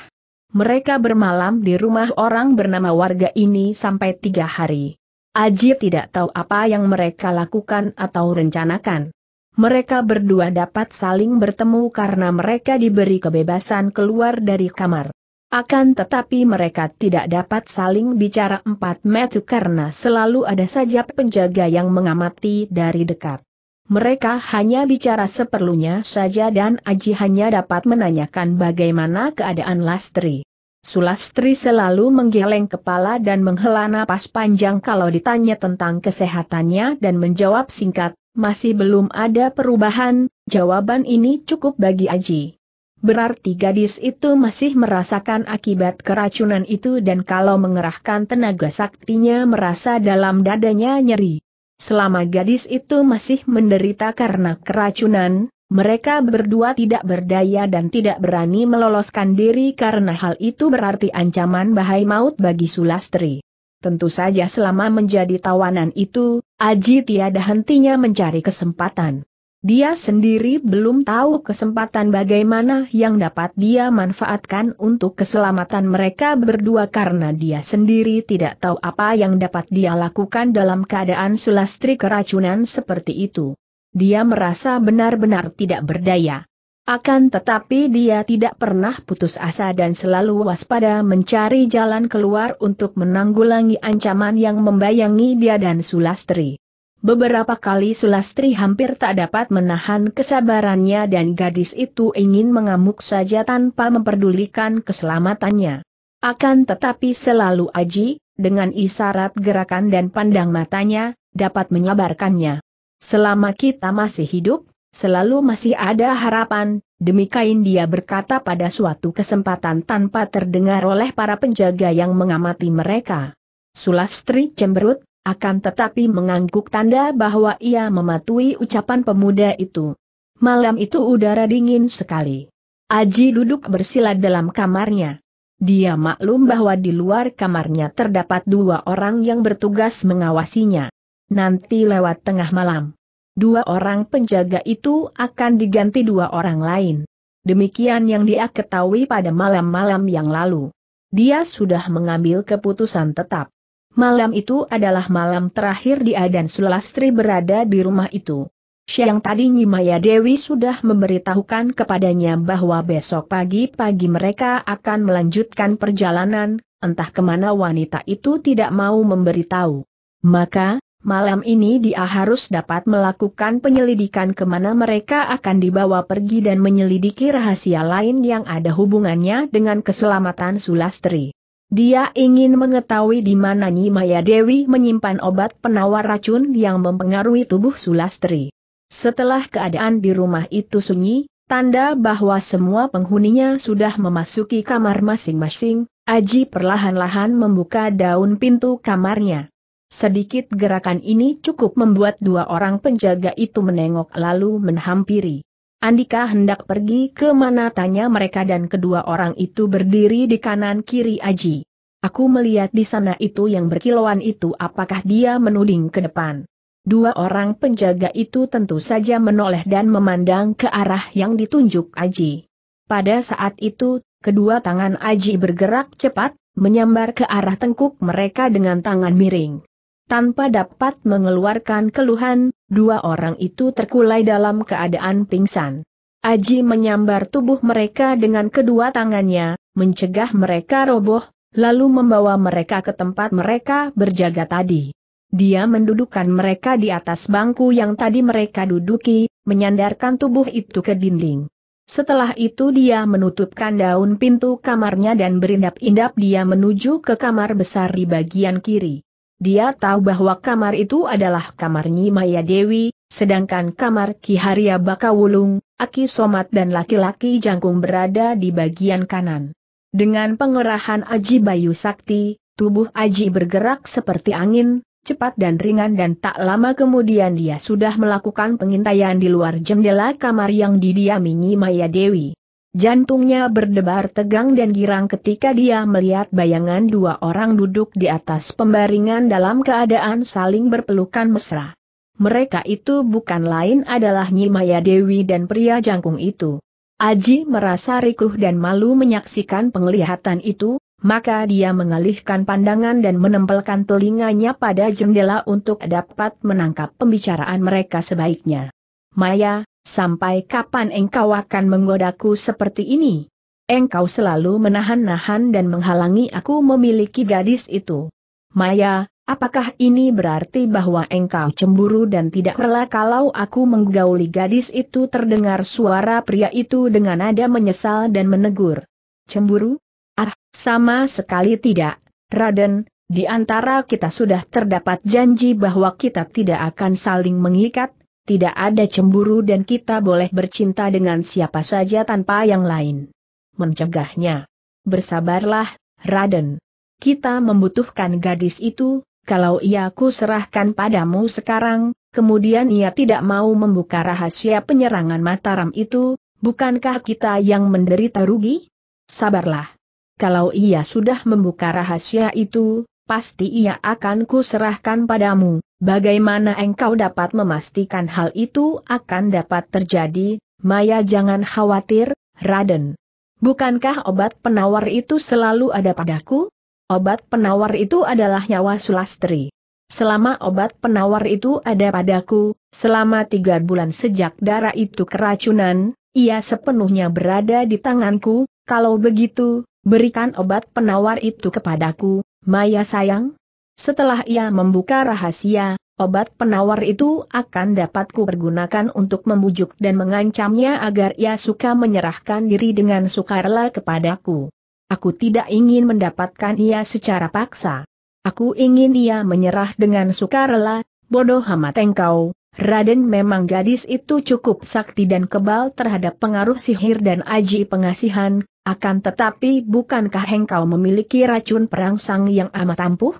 Mereka bermalam di rumah orang bernama warga ini sampai tiga hari. Aji tidak tahu apa yang mereka lakukan atau rencanakan. Mereka berdua dapat saling bertemu karena mereka diberi kebebasan keluar dari kamar. Akan tetapi mereka tidak dapat saling bicara empat metu karena selalu ada saja penjaga yang mengamati dari dekat. Mereka hanya bicara seperlunya saja dan Aji hanya dapat menanyakan bagaimana keadaan Lastri. Sulastri selalu menggeleng kepala dan menghela napas panjang kalau ditanya tentang kesehatannya dan menjawab singkat, masih belum ada perubahan, jawaban ini cukup bagi Aji. Berarti gadis itu masih merasakan akibat keracunan itu dan kalau mengerahkan tenaga saktinya merasa dalam dadanya nyeri. Selama gadis itu masih menderita karena keracunan, mereka berdua tidak berdaya dan tidak berani meloloskan diri karena hal itu berarti ancaman bahaya maut bagi Sulastri. Tentu saja selama menjadi tawanan itu, Aji tiada hentinya mencari kesempatan. Dia sendiri belum tahu kesempatan bagaimana yang dapat dia manfaatkan untuk keselamatan mereka berdua karena dia sendiri tidak tahu apa yang dapat dia lakukan dalam keadaan sulastri keracunan seperti itu. Dia merasa benar-benar tidak berdaya. Akan tetapi dia tidak pernah putus asa dan selalu waspada mencari jalan keluar untuk menanggulangi ancaman yang membayangi dia dan Sulastri. Beberapa kali Sulastri hampir tak dapat menahan kesabarannya dan gadis itu ingin mengamuk saja tanpa memperdulikan keselamatannya. Akan tetapi selalu Aji, dengan isyarat gerakan dan pandang matanya, dapat menyabarkannya. Selama kita masih hidup, selalu masih ada harapan, demikian dia berkata pada suatu kesempatan tanpa terdengar oleh para penjaga yang mengamati mereka. Sulastri cemberut, akan tetapi mengangguk tanda bahwa ia mematuhi ucapan pemuda itu. Malam itu udara dingin sekali. Aji duduk bersila dalam kamarnya. Dia maklum bahwa di luar kamarnya terdapat dua orang yang bertugas mengawasinya. Nanti lewat tengah malam. Dua orang penjaga itu akan diganti dua orang lain. Demikian yang dia ketahui pada malam-malam yang lalu. Dia sudah mengambil keputusan tetap. Malam itu adalah malam terakhir dia dan Sulastri berada di rumah itu. Siang tadi Nyimaya Dewi sudah memberitahukan kepadanya bahwa besok pagi-pagi mereka akan melanjutkan perjalanan, entah kemana wanita itu tidak mau memberitahu. Maka, Malam ini dia harus dapat melakukan penyelidikan kemana mereka akan dibawa pergi dan menyelidiki rahasia lain yang ada hubungannya dengan keselamatan Sulastri. Dia ingin mengetahui di mana Nyi Maya Dewi menyimpan obat penawar racun yang mempengaruhi tubuh Sulastri. Setelah keadaan di rumah itu sunyi, tanda bahwa semua penghuninya sudah memasuki kamar masing-masing, Aji perlahan-lahan membuka daun pintu kamarnya. Sedikit gerakan ini cukup membuat dua orang penjaga itu menengok lalu menghampiri. Andika hendak pergi ke mana tanya mereka dan kedua orang itu berdiri di kanan kiri Aji. Aku melihat di sana itu yang berkilauan itu apakah dia menuding ke depan. Dua orang penjaga itu tentu saja menoleh dan memandang ke arah yang ditunjuk Aji. Pada saat itu, kedua tangan Aji bergerak cepat, menyambar ke arah tengkuk mereka dengan tangan miring. Tanpa dapat mengeluarkan keluhan, dua orang itu terkulai dalam keadaan pingsan. Aji menyambar tubuh mereka dengan kedua tangannya, mencegah mereka roboh, lalu membawa mereka ke tempat mereka berjaga tadi. Dia mendudukkan mereka di atas bangku yang tadi mereka duduki, menyandarkan tubuh itu ke dinding. Setelah itu dia menutupkan daun pintu kamarnya dan berindap-indap dia menuju ke kamar besar di bagian kiri. Dia tahu bahwa kamar itu adalah kamar Nyi Maya Dewi, sedangkan kamar Ki Haria Bakawulung, Aki Somat dan laki-laki jangkung berada di bagian kanan. Dengan pengerahan Aji Bayu Sakti, tubuh Aji bergerak seperti angin, cepat dan ringan dan tak lama kemudian dia sudah melakukan pengintaian di luar jendela kamar yang didiami Nyi Maya Dewi. Jantungnya berdebar tegang dan girang ketika dia melihat bayangan dua orang duduk di atas pembaringan dalam keadaan saling berpelukan mesra. Mereka itu bukan lain adalah Maya Dewi dan pria jangkung itu. Aji merasa rikuh dan malu menyaksikan penglihatan itu, maka dia mengalihkan pandangan dan menempelkan telinganya pada jendela untuk dapat menangkap pembicaraan mereka sebaiknya. Maya, Sampai kapan engkau akan menggodaku seperti ini? Engkau selalu menahan-nahan dan menghalangi aku memiliki gadis itu. Maya, apakah ini berarti bahwa engkau cemburu dan tidak rela kalau aku menggauli gadis itu terdengar suara pria itu dengan nada menyesal dan menegur. Cemburu? Ah, sama sekali tidak, Raden, di antara kita sudah terdapat janji bahwa kita tidak akan saling mengikat, tidak ada cemburu dan kita boleh bercinta dengan siapa saja tanpa yang lain. Mencegahnya. Bersabarlah, Raden. Kita membutuhkan gadis itu, kalau ia ku serahkan padamu sekarang, kemudian ia tidak mau membuka rahasia penyerangan Mataram itu, bukankah kita yang menderita rugi? Sabarlah. Kalau ia sudah membuka rahasia itu, pasti ia akan ku serahkan padamu, Bagaimana engkau dapat memastikan hal itu akan dapat terjadi, Maya jangan khawatir, Raden. Bukankah obat penawar itu selalu ada padaku? Obat penawar itu adalah nyawa Sulastri. Selama obat penawar itu ada padaku, selama tiga bulan sejak darah itu keracunan, ia sepenuhnya berada di tanganku, kalau begitu, berikan obat penawar itu kepadaku, Maya sayang. Setelah ia membuka rahasia, obat penawar itu akan dapat kupergunakan untuk membujuk dan mengancamnya agar ia suka menyerahkan diri dengan sukarela kepadaku. Aku tidak ingin mendapatkan ia secara paksa. Aku ingin ia menyerah dengan sukarela, bodoh amat engkau. Raden memang gadis itu cukup sakti dan kebal terhadap pengaruh sihir dan aji pengasihan, akan tetapi bukankah engkau memiliki racun perangsang yang amat ampuh?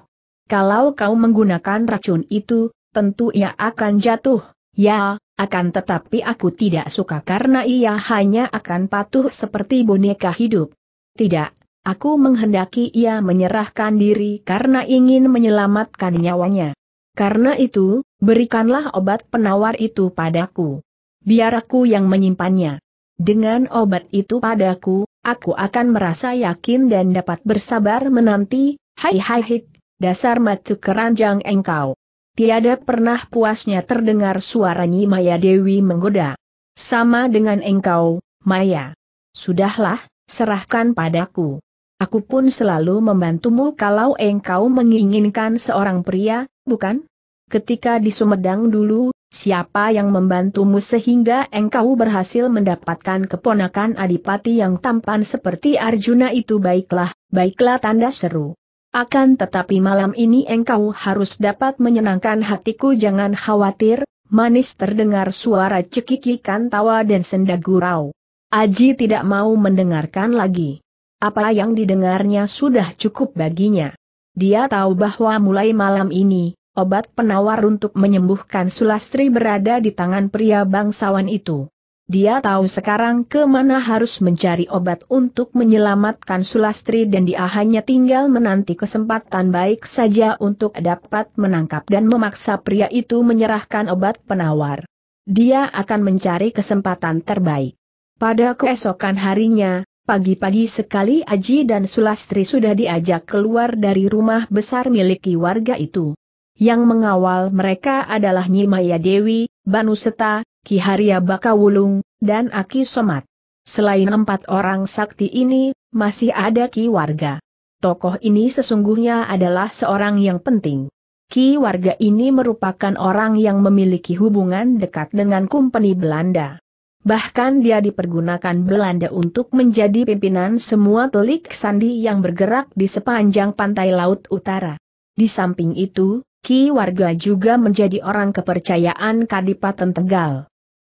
Kalau kau menggunakan racun itu, tentu ia akan jatuh. Ya, akan tetapi aku tidak suka karena ia hanya akan patuh seperti boneka hidup. Tidak, aku menghendaki ia menyerahkan diri karena ingin menyelamatkan nyawanya. Karena itu, berikanlah obat penawar itu padaku. Biar aku yang menyimpannya. Dengan obat itu padaku, aku akan merasa yakin dan dapat bersabar menanti, hai hai hik, dasar macu keranjang engkau. Tiada pernah puasnya terdengar suaranya Maya Dewi menggoda. Sama dengan engkau, Maya. Sudahlah, serahkan padaku. Aku pun selalu membantumu kalau engkau menginginkan seorang pria, bukan? Ketika di Sumedang dulu, siapa yang membantumu sehingga engkau berhasil mendapatkan keponakan adipati yang tampan seperti Arjuna itu baiklah, baiklah tanda seru. Akan tetapi malam ini engkau harus dapat menyenangkan hatiku jangan khawatir, manis terdengar suara cekikikan tawa dan senda gurau. Aji tidak mau mendengarkan lagi. Apa yang didengarnya sudah cukup baginya. Dia tahu bahwa mulai malam ini, obat penawar untuk menyembuhkan Sulastri berada di tangan pria bangsawan itu dia tahu sekarang ke mana harus mencari obat untuk menyelamatkan Sulastri dan dia hanya tinggal menanti kesempatan baik saja untuk dapat menangkap dan memaksa pria itu menyerahkan obat penawar. Dia akan mencari kesempatan terbaik. Pada keesokan harinya, pagi-pagi sekali Aji dan Sulastri sudah diajak keluar dari rumah besar miliki warga itu. Yang mengawal mereka adalah Nyimaya Dewi, Banuseta, Ki Haria Bakawulung, dan Aki Somat. Selain empat orang sakti ini, masih ada Ki Warga. Tokoh ini sesungguhnya adalah seorang yang penting. Ki Warga ini merupakan orang yang memiliki hubungan dekat dengan Company Belanda. Bahkan dia dipergunakan Belanda untuk menjadi pimpinan semua telik sandi yang bergerak di sepanjang pantai laut utara. Di samping itu, Ki Warga juga menjadi orang kepercayaan Kadipaten Tegal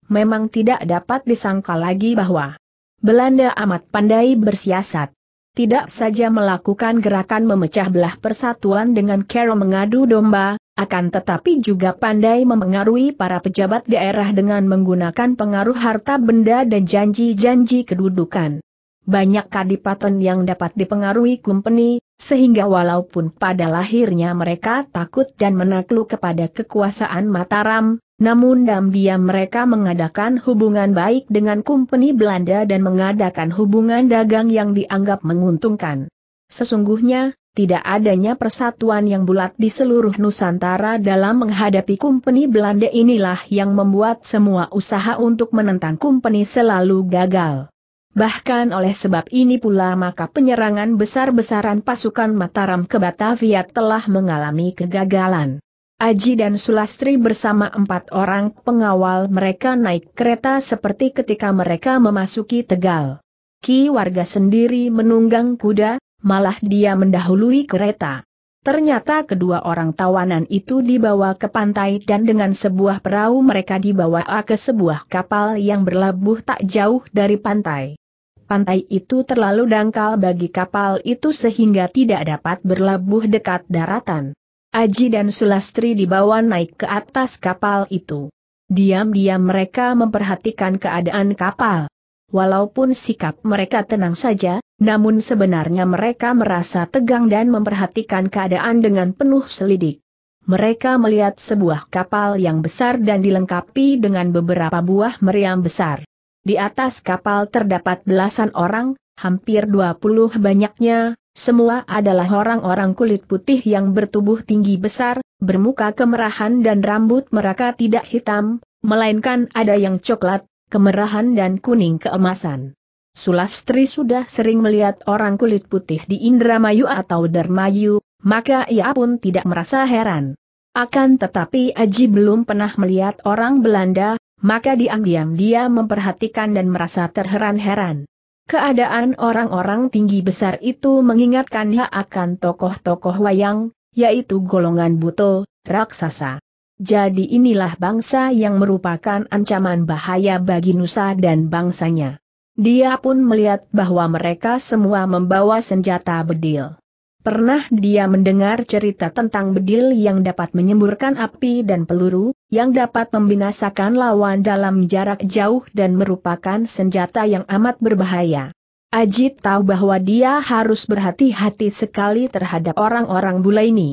memang tidak dapat disangka lagi bahwa Belanda amat pandai bersiasat. Tidak saja melakukan gerakan memecah belah persatuan dengan Carol mengadu domba, akan tetapi juga pandai memengaruhi para pejabat daerah dengan menggunakan pengaruh harta benda dan janji-janji kedudukan. Banyak kadipaten yang dapat dipengaruhi kumpeni, sehingga walaupun pada lahirnya mereka takut dan menakluk kepada kekuasaan Mataram, namun diam-diam mereka mengadakan hubungan baik dengan company Belanda dan mengadakan hubungan dagang yang dianggap menguntungkan. Sesungguhnya, tidak adanya persatuan yang bulat di seluruh Nusantara dalam menghadapi company Belanda inilah yang membuat semua usaha untuk menentang company selalu gagal. Bahkan oleh sebab ini pula maka penyerangan besar-besaran pasukan Mataram ke Batavia telah mengalami kegagalan. Aji dan Sulastri bersama empat orang pengawal mereka naik kereta seperti ketika mereka memasuki Tegal. Ki warga sendiri menunggang kuda, malah dia mendahului kereta. Ternyata kedua orang tawanan itu dibawa ke pantai dan dengan sebuah perahu mereka dibawa ke sebuah kapal yang berlabuh tak jauh dari pantai. Pantai itu terlalu dangkal bagi kapal itu sehingga tidak dapat berlabuh dekat daratan. Aji dan Sulastri dibawa naik ke atas kapal itu. Diam-diam mereka memperhatikan keadaan kapal. Walaupun sikap mereka tenang saja, namun sebenarnya mereka merasa tegang dan memperhatikan keadaan dengan penuh selidik. Mereka melihat sebuah kapal yang besar dan dilengkapi dengan beberapa buah meriam besar. Di atas kapal terdapat belasan orang, hampir 20 banyaknya, semua adalah orang-orang kulit putih yang bertubuh tinggi besar, bermuka kemerahan dan rambut mereka tidak hitam, melainkan ada yang coklat, kemerahan dan kuning keemasan. Sulastri sudah sering melihat orang kulit putih di Indramayu atau Dermayu, maka ia pun tidak merasa heran. Akan tetapi Aji belum pernah melihat orang Belanda, maka diam-diam dia memperhatikan dan merasa terheran-heran. Keadaan orang-orang tinggi besar itu mengingatkannya akan tokoh-tokoh wayang, yaitu golongan buto, raksasa. Jadi inilah bangsa yang merupakan ancaman bahaya bagi Nusa dan bangsanya. Dia pun melihat bahwa mereka semua membawa senjata bedil. Pernah dia mendengar cerita tentang bedil yang dapat menyemburkan api dan peluru, yang dapat membinasakan lawan dalam jarak jauh dan merupakan senjata yang amat berbahaya. Ajit tahu bahwa dia harus berhati-hati sekali terhadap orang-orang bule ini.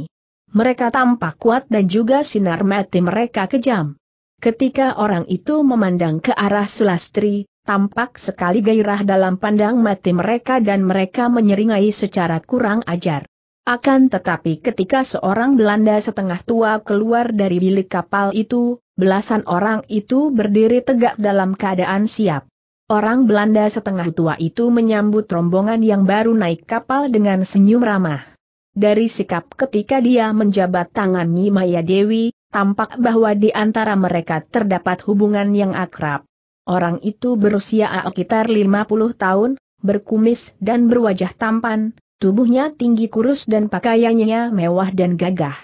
Mereka tampak kuat dan juga sinar mati mereka kejam. Ketika orang itu memandang ke arah Sulastri, Tampak sekali gairah dalam pandang mati mereka dan mereka menyeringai secara kurang ajar. Akan tetapi ketika seorang Belanda setengah tua keluar dari bilik kapal itu, belasan orang itu berdiri tegak dalam keadaan siap. Orang Belanda setengah tua itu menyambut rombongan yang baru naik kapal dengan senyum ramah. Dari sikap ketika dia menjabat tangan Nyi Maya Dewi, tampak bahwa di antara mereka terdapat hubungan yang akrab. Orang itu berusia sekitar 50 tahun, berkumis dan berwajah tampan, tubuhnya tinggi kurus dan pakaiannya mewah dan gagah.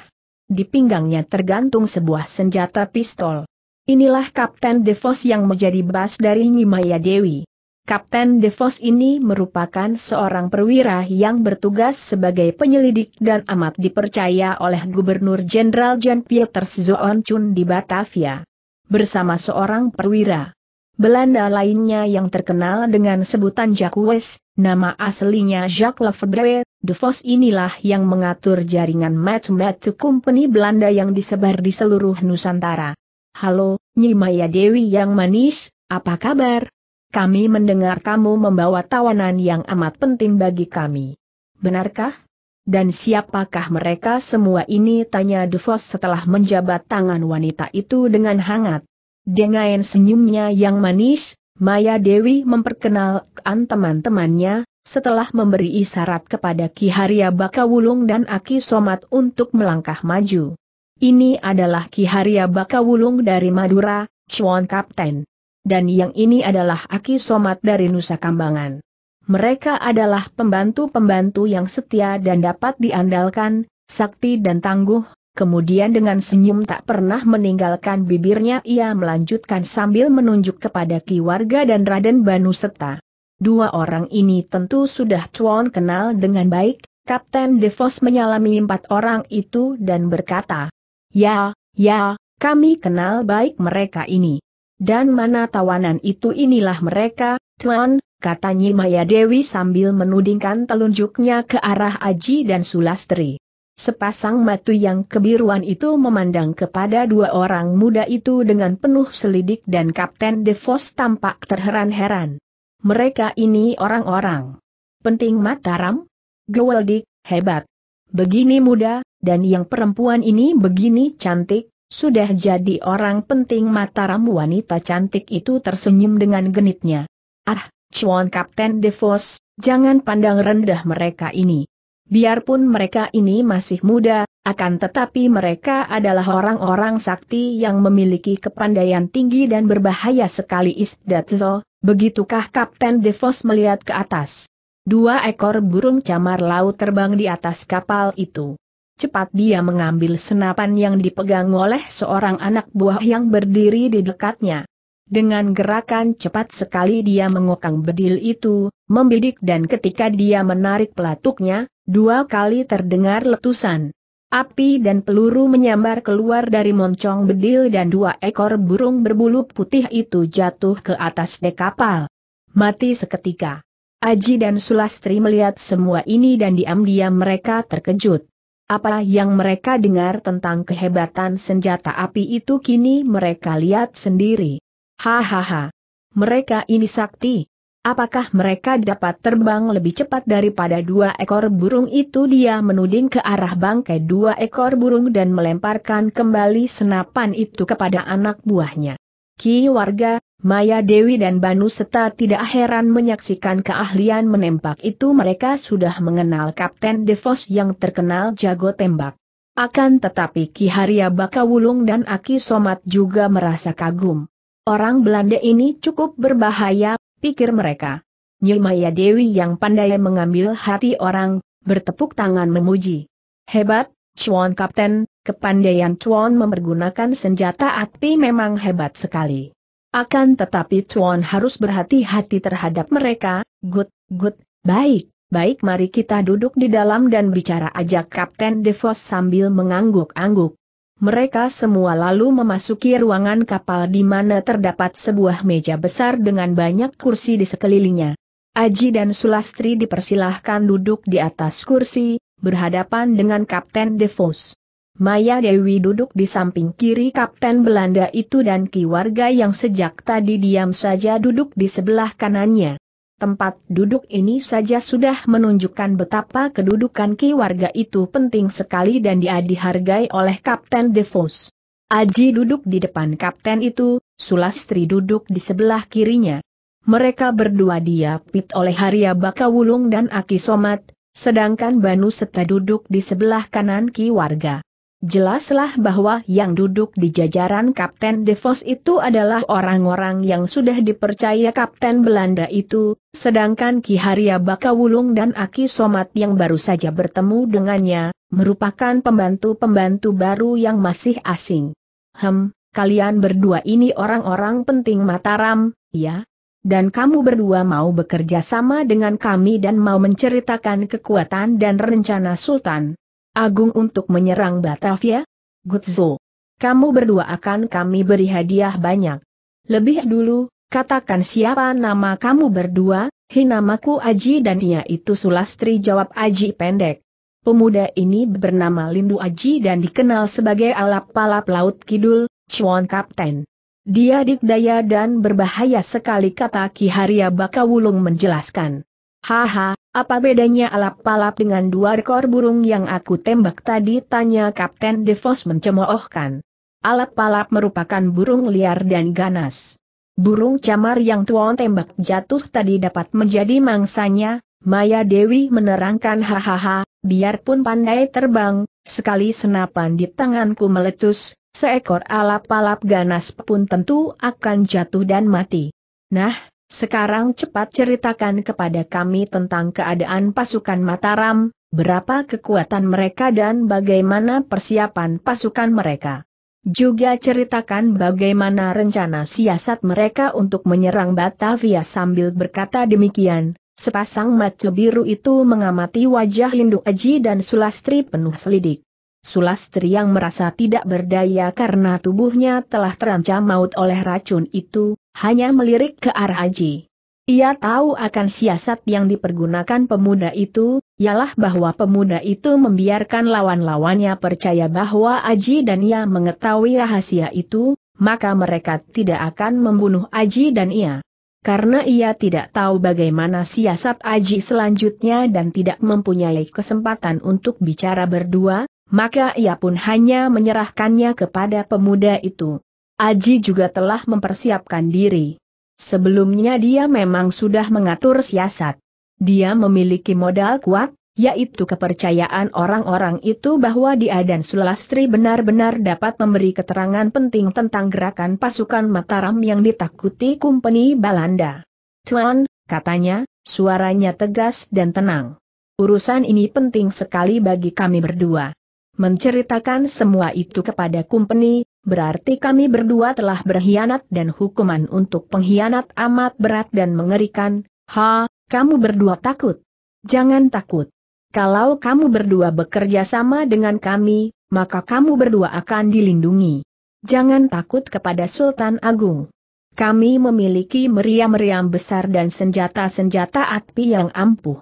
Di pinggangnya tergantung sebuah senjata pistol. Inilah Kapten Devos yang menjadi bas dari Nyimaya Dewi. Kapten Devos ini merupakan seorang perwira yang bertugas sebagai penyelidik dan amat dipercaya oleh Gubernur Jenderal Jan Pieters Zoon Chun di Batavia. Bersama seorang perwira, Belanda lainnya yang terkenal dengan sebutan Jacques nama aslinya Jacques Lefebvre, De Vos inilah yang mengatur jaringan match Company Belanda yang disebar di seluruh Nusantara. Halo, Nyi Maya Dewi yang manis, apa kabar? Kami mendengar kamu membawa tawanan yang amat penting bagi kami. Benarkah? Dan siapakah mereka semua ini? Tanya Vos setelah menjabat tangan wanita itu dengan hangat. Dengan senyumnya yang manis, Maya Dewi memperkenalkan teman-temannya, setelah memberi isyarat kepada Ki Haria Bakawulung dan Aki Somat untuk melangkah maju. Ini adalah Ki Haria Bakawulung dari Madura, Chuan Kapten. Dan yang ini adalah Aki Somat dari Nusa Kambangan. Mereka adalah pembantu-pembantu yang setia dan dapat diandalkan, sakti dan tangguh, Kemudian dengan senyum tak pernah meninggalkan bibirnya ia melanjutkan sambil menunjuk kepada Ki Warga dan Raden Banu Seta. Dua orang ini tentu sudah Tuan kenal dengan baik, Kapten Devos menyalami empat orang itu dan berkata, Ya, ya, kami kenal baik mereka ini. Dan mana tawanan itu inilah mereka, Tuan, kata Nyimaya Dewi sambil menudingkan telunjuknya ke arah Aji dan Sulastri. Sepasang matu yang kebiruan itu memandang kepada dua orang muda itu dengan penuh selidik dan Kapten DeVos tampak terheran-heran. Mereka ini orang-orang. Penting Mataram? Gweldik hebat. Begini muda, dan yang perempuan ini begini cantik, sudah jadi orang penting Mataram wanita cantik itu tersenyum dengan genitnya. Ah, cuan Kapten DeVos, jangan pandang rendah mereka ini. Biarpun mereka ini masih muda, akan tetapi mereka adalah orang-orang sakti yang memiliki kepandaian tinggi dan berbahaya sekali Is Isdatzo, begitukah Kapten Devos melihat ke atas. Dua ekor burung camar laut terbang di atas kapal itu. Cepat dia mengambil senapan yang dipegang oleh seorang anak buah yang berdiri di dekatnya. Dengan gerakan cepat sekali dia mengokang bedil itu, membidik dan ketika dia menarik pelatuknya, Dua kali terdengar letusan. Api dan peluru menyambar keluar dari moncong bedil dan dua ekor burung berbulu putih itu jatuh ke atas dek kapal. Mati seketika. Aji dan Sulastri melihat semua ini dan diam-diam mereka terkejut. Apa yang mereka dengar tentang kehebatan senjata api itu kini mereka lihat sendiri. Hahaha. Mereka ini sakti. Apakah mereka dapat terbang lebih cepat daripada dua ekor burung itu dia menuding ke arah bangkai dua ekor burung dan melemparkan kembali senapan itu kepada anak buahnya. Ki warga, Maya Dewi dan Banu Seta tidak heran menyaksikan keahlian menembak itu mereka sudah mengenal Kapten Devos yang terkenal jago tembak. Akan tetapi Ki Haria Bakawulung dan Aki Somat juga merasa kagum. Orang Belanda ini cukup berbahaya, pikir mereka. Nyumaya Dewi yang pandai mengambil hati orang, bertepuk tangan memuji. Hebat, Chuan Kapten, kepandaian Chuan mempergunakan senjata api memang hebat sekali. Akan tetapi Chuan harus berhati-hati terhadap mereka, good, good, baik, baik mari kita duduk di dalam dan bicara ajak Kapten DeVos sambil mengangguk-angguk. Mereka semua lalu memasuki ruangan kapal di mana terdapat sebuah meja besar dengan banyak kursi di sekelilingnya. Aji dan Sulastri dipersilahkan duduk di atas kursi, berhadapan dengan Kapten DeVos. Maya Dewi duduk di samping kiri Kapten Belanda itu dan Ki warga yang sejak tadi diam saja duduk di sebelah kanannya tempat duduk ini saja sudah menunjukkan betapa kedudukan Ki warga itu penting sekali dan dia dihargai oleh Kapten Devos. Aji duduk di depan kapten itu, Sulastri duduk di sebelah kirinya. Mereka berdua diapit oleh Haria Bakawulung dan Aki Somat, sedangkan Banu Seta duduk di sebelah kanan Ki warga. Jelaslah bahwa yang duduk di jajaran Kapten Devos itu adalah orang-orang yang sudah dipercaya Kapten Belanda itu, sedangkan Ki Haria Bakawulung dan Aki Somat yang baru saja bertemu dengannya, merupakan pembantu-pembantu baru yang masih asing. Hem, kalian berdua ini orang-orang penting Mataram, ya? Dan kamu berdua mau bekerja sama dengan kami dan mau menceritakan kekuatan dan rencana Sultan agung untuk menyerang Batavia? Gutsu. kamu berdua akan kami beri hadiah banyak. Lebih dulu, katakan siapa nama kamu berdua, hinamaku Aji dan dia itu Sulastri jawab Aji pendek. Pemuda ini bernama Lindu Aji dan dikenal sebagai alap palap laut kidul, Chuan Kapten. Dia dikdaya dan berbahaya sekali kata Ki Haria Bakawulung menjelaskan. Haha, apa bedanya alap-alap dengan dua ekor burung yang aku tembak tadi? Tanya Kapten DeVos mencemoohkan. Alap-alap merupakan burung liar dan ganas. Burung camar yang tuan tembak jatuh tadi dapat menjadi mangsanya, Maya Dewi menerangkan hahaha, biarpun pandai terbang, sekali senapan di tanganku meletus, seekor alap-alap ganas pun tentu akan jatuh dan mati. Nah, sekarang cepat ceritakan kepada kami tentang keadaan pasukan Mataram, berapa kekuatan mereka dan bagaimana persiapan pasukan mereka. Juga ceritakan bagaimana rencana siasat mereka untuk menyerang Batavia sambil berkata demikian. Sepasang mata biru itu mengamati wajah Lindu Aji dan Sulastri penuh selidik. Sulastri yang merasa tidak berdaya karena tubuhnya telah terancam maut oleh racun itu, hanya melirik ke arah Aji. Ia tahu akan siasat yang dipergunakan pemuda itu, ialah bahwa pemuda itu membiarkan lawan-lawannya percaya bahwa Aji dan ia mengetahui rahasia itu, maka mereka tidak akan membunuh Aji dan ia. Karena ia tidak tahu bagaimana siasat Aji selanjutnya dan tidak mempunyai kesempatan untuk bicara berdua, maka ia pun hanya menyerahkannya kepada pemuda itu. Aji juga telah mempersiapkan diri. Sebelumnya dia memang sudah mengatur siasat. Dia memiliki modal kuat, yaitu kepercayaan orang-orang itu bahwa dia dan Sulastri benar-benar dapat memberi keterangan penting tentang gerakan pasukan Mataram yang ditakuti Kumpeni Belanda. Tuan, katanya, suaranya tegas dan tenang. Urusan ini penting sekali bagi kami berdua menceritakan semua itu kepada Kumpeni, berarti kami berdua telah berkhianat dan hukuman untuk pengkhianat amat berat dan mengerikan, ha, kamu berdua takut. Jangan takut. Kalau kamu berdua bekerja sama dengan kami, maka kamu berdua akan dilindungi. Jangan takut kepada Sultan Agung. Kami memiliki meriam-meriam besar dan senjata-senjata api yang ampuh.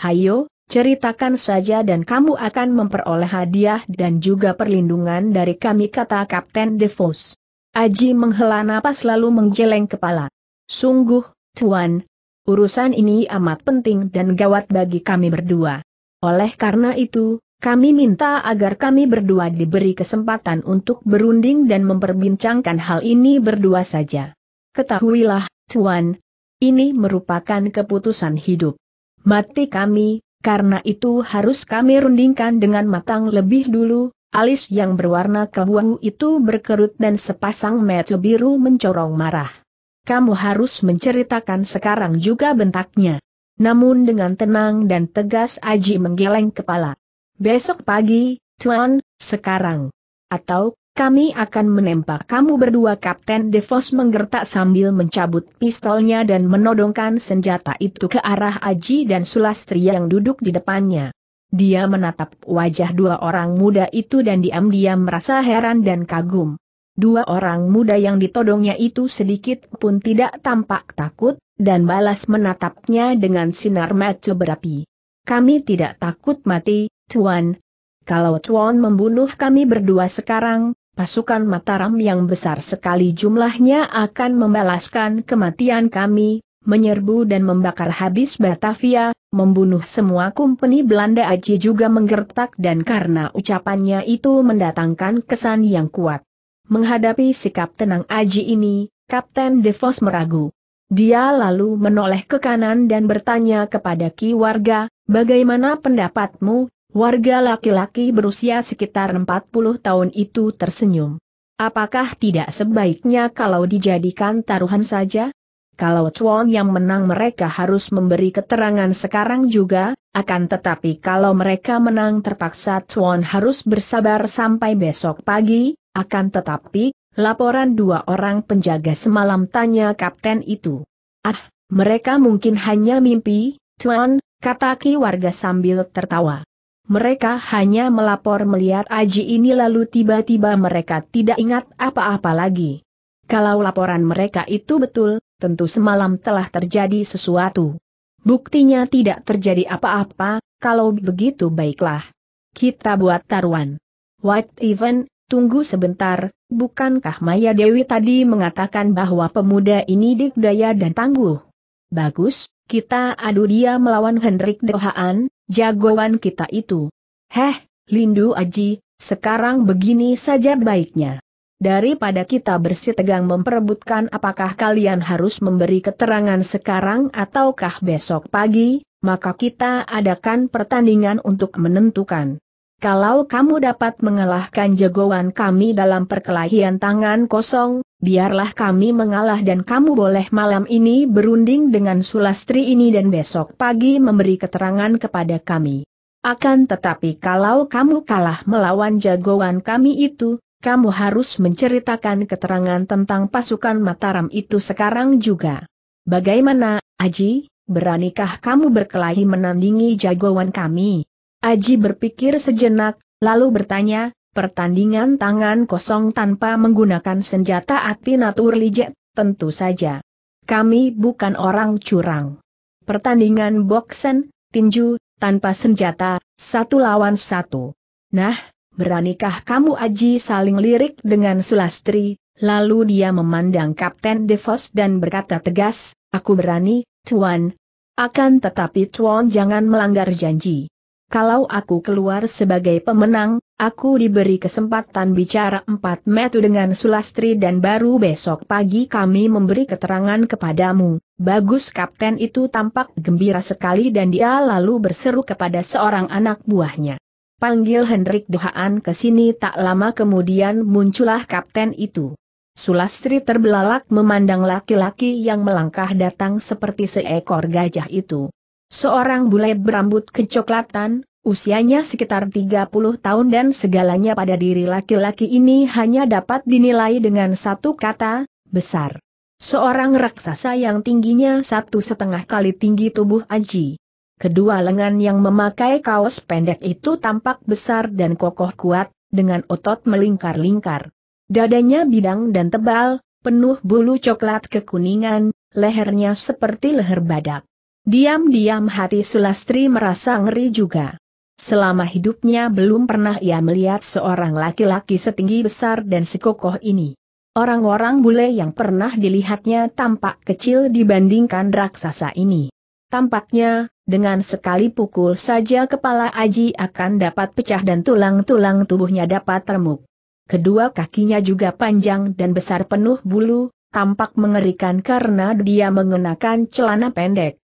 Hayo, ceritakan saja dan kamu akan memperoleh hadiah dan juga perlindungan dari kami kata Kapten DeVos. Aji menghela napas lalu menggeleng kepala. Sungguh, Tuan, urusan ini amat penting dan gawat bagi kami berdua. Oleh karena itu, kami minta agar kami berdua diberi kesempatan untuk berunding dan memperbincangkan hal ini berdua saja. Ketahuilah, Tuan, ini merupakan keputusan hidup. Mati kami, karena itu harus kami rundingkan dengan matang lebih dulu, alis yang berwarna kebuahu itu berkerut dan sepasang mata biru mencorong marah. Kamu harus menceritakan sekarang juga bentaknya. Namun dengan tenang dan tegas Aji menggeleng kepala. Besok pagi, Tuan, sekarang. Atau kami akan menembak kamu berdua Kapten Devos menggertak sambil mencabut pistolnya dan menodongkan senjata itu ke arah Aji dan Sulastri yang duduk di depannya. Dia menatap wajah dua orang muda itu dan diam-diam merasa heran dan kagum. Dua orang muda yang ditodongnya itu sedikit pun tidak tampak takut, dan balas menatapnya dengan sinar mata berapi. Kami tidak takut mati, Tuan. Kalau Tuan membunuh kami berdua sekarang, pasukan Mataram yang besar sekali jumlahnya akan membalaskan kematian kami, menyerbu dan membakar habis Batavia, membunuh semua kumpeni Belanda Aji juga menggertak dan karena ucapannya itu mendatangkan kesan yang kuat. Menghadapi sikap tenang Aji ini, Kapten Devos meragu. Dia lalu menoleh ke kanan dan bertanya kepada Ki Warga, bagaimana pendapatmu, Warga laki-laki berusia sekitar 40 tahun itu tersenyum. Apakah tidak sebaiknya kalau dijadikan taruhan saja? Kalau Chuan yang menang mereka harus memberi keterangan sekarang juga, akan tetapi kalau mereka menang terpaksa Chuan harus bersabar sampai besok pagi, akan tetapi, laporan dua orang penjaga semalam tanya kapten itu. Ah, mereka mungkin hanya mimpi, Chuan, kata Ki warga sambil tertawa. Mereka hanya melapor melihat Aji ini lalu tiba-tiba mereka tidak ingat apa-apa lagi. Kalau laporan mereka itu betul, tentu semalam telah terjadi sesuatu. Buktinya tidak terjadi apa-apa, kalau begitu baiklah. Kita buat taruhan. What Even, tunggu sebentar, bukankah Maya Dewi tadi mengatakan bahwa pemuda ini dikdaya dan tangguh? Bagus, kita adu dia melawan Hendrik Dohaan, Jagoan kita itu. Heh, Lindu Aji, sekarang begini saja baiknya. Daripada kita bersitegang memperebutkan apakah kalian harus memberi keterangan sekarang ataukah besok pagi, maka kita adakan pertandingan untuk menentukan. Kalau kamu dapat mengalahkan jagoan kami dalam perkelahian tangan kosong, biarlah kami mengalah dan kamu boleh malam ini berunding dengan Sulastri ini dan besok pagi memberi keterangan kepada kami. Akan tetapi kalau kamu kalah melawan jagoan kami itu, kamu harus menceritakan keterangan tentang pasukan Mataram itu sekarang juga. Bagaimana, Aji, beranikah kamu berkelahi menandingi jagoan kami? Aji berpikir sejenak, lalu bertanya, pertandingan tangan kosong tanpa menggunakan senjata api lijet, tentu saja. Kami bukan orang curang. Pertandingan boksen, tinju, tanpa senjata, satu lawan satu. Nah, beranikah kamu Aji saling lirik dengan Sulastri, lalu dia memandang Kapten Devos dan berkata tegas, aku berani, Tuan. Akan tetapi Tuan jangan melanggar janji kalau aku keluar sebagai pemenang, aku diberi kesempatan bicara empat metu dengan Sulastri dan baru besok pagi kami memberi keterangan kepadamu. Bagus kapten itu tampak gembira sekali dan dia lalu berseru kepada seorang anak buahnya. Panggil Hendrik Dohaan ke sini tak lama kemudian muncullah kapten itu. Sulastri terbelalak memandang laki-laki yang melangkah datang seperti seekor gajah itu. Seorang bule berambut kecoklatan, usianya sekitar 30 tahun dan segalanya pada diri laki-laki ini hanya dapat dinilai dengan satu kata, besar. Seorang raksasa yang tingginya satu setengah kali tinggi tubuh Aji. Kedua lengan yang memakai kaos pendek itu tampak besar dan kokoh kuat, dengan otot melingkar-lingkar. Dadanya bidang dan tebal, penuh bulu coklat kekuningan, lehernya seperti leher badak. Diam-diam hati Sulastri merasa ngeri juga. Selama hidupnya belum pernah ia melihat seorang laki-laki setinggi besar dan sekokoh ini. Orang-orang bule yang pernah dilihatnya tampak kecil dibandingkan raksasa ini. Tampaknya, dengan sekali pukul saja kepala Aji akan dapat pecah dan tulang-tulang tubuhnya dapat remuk. Kedua kakinya juga panjang dan besar penuh bulu, tampak mengerikan karena dia mengenakan celana pendek.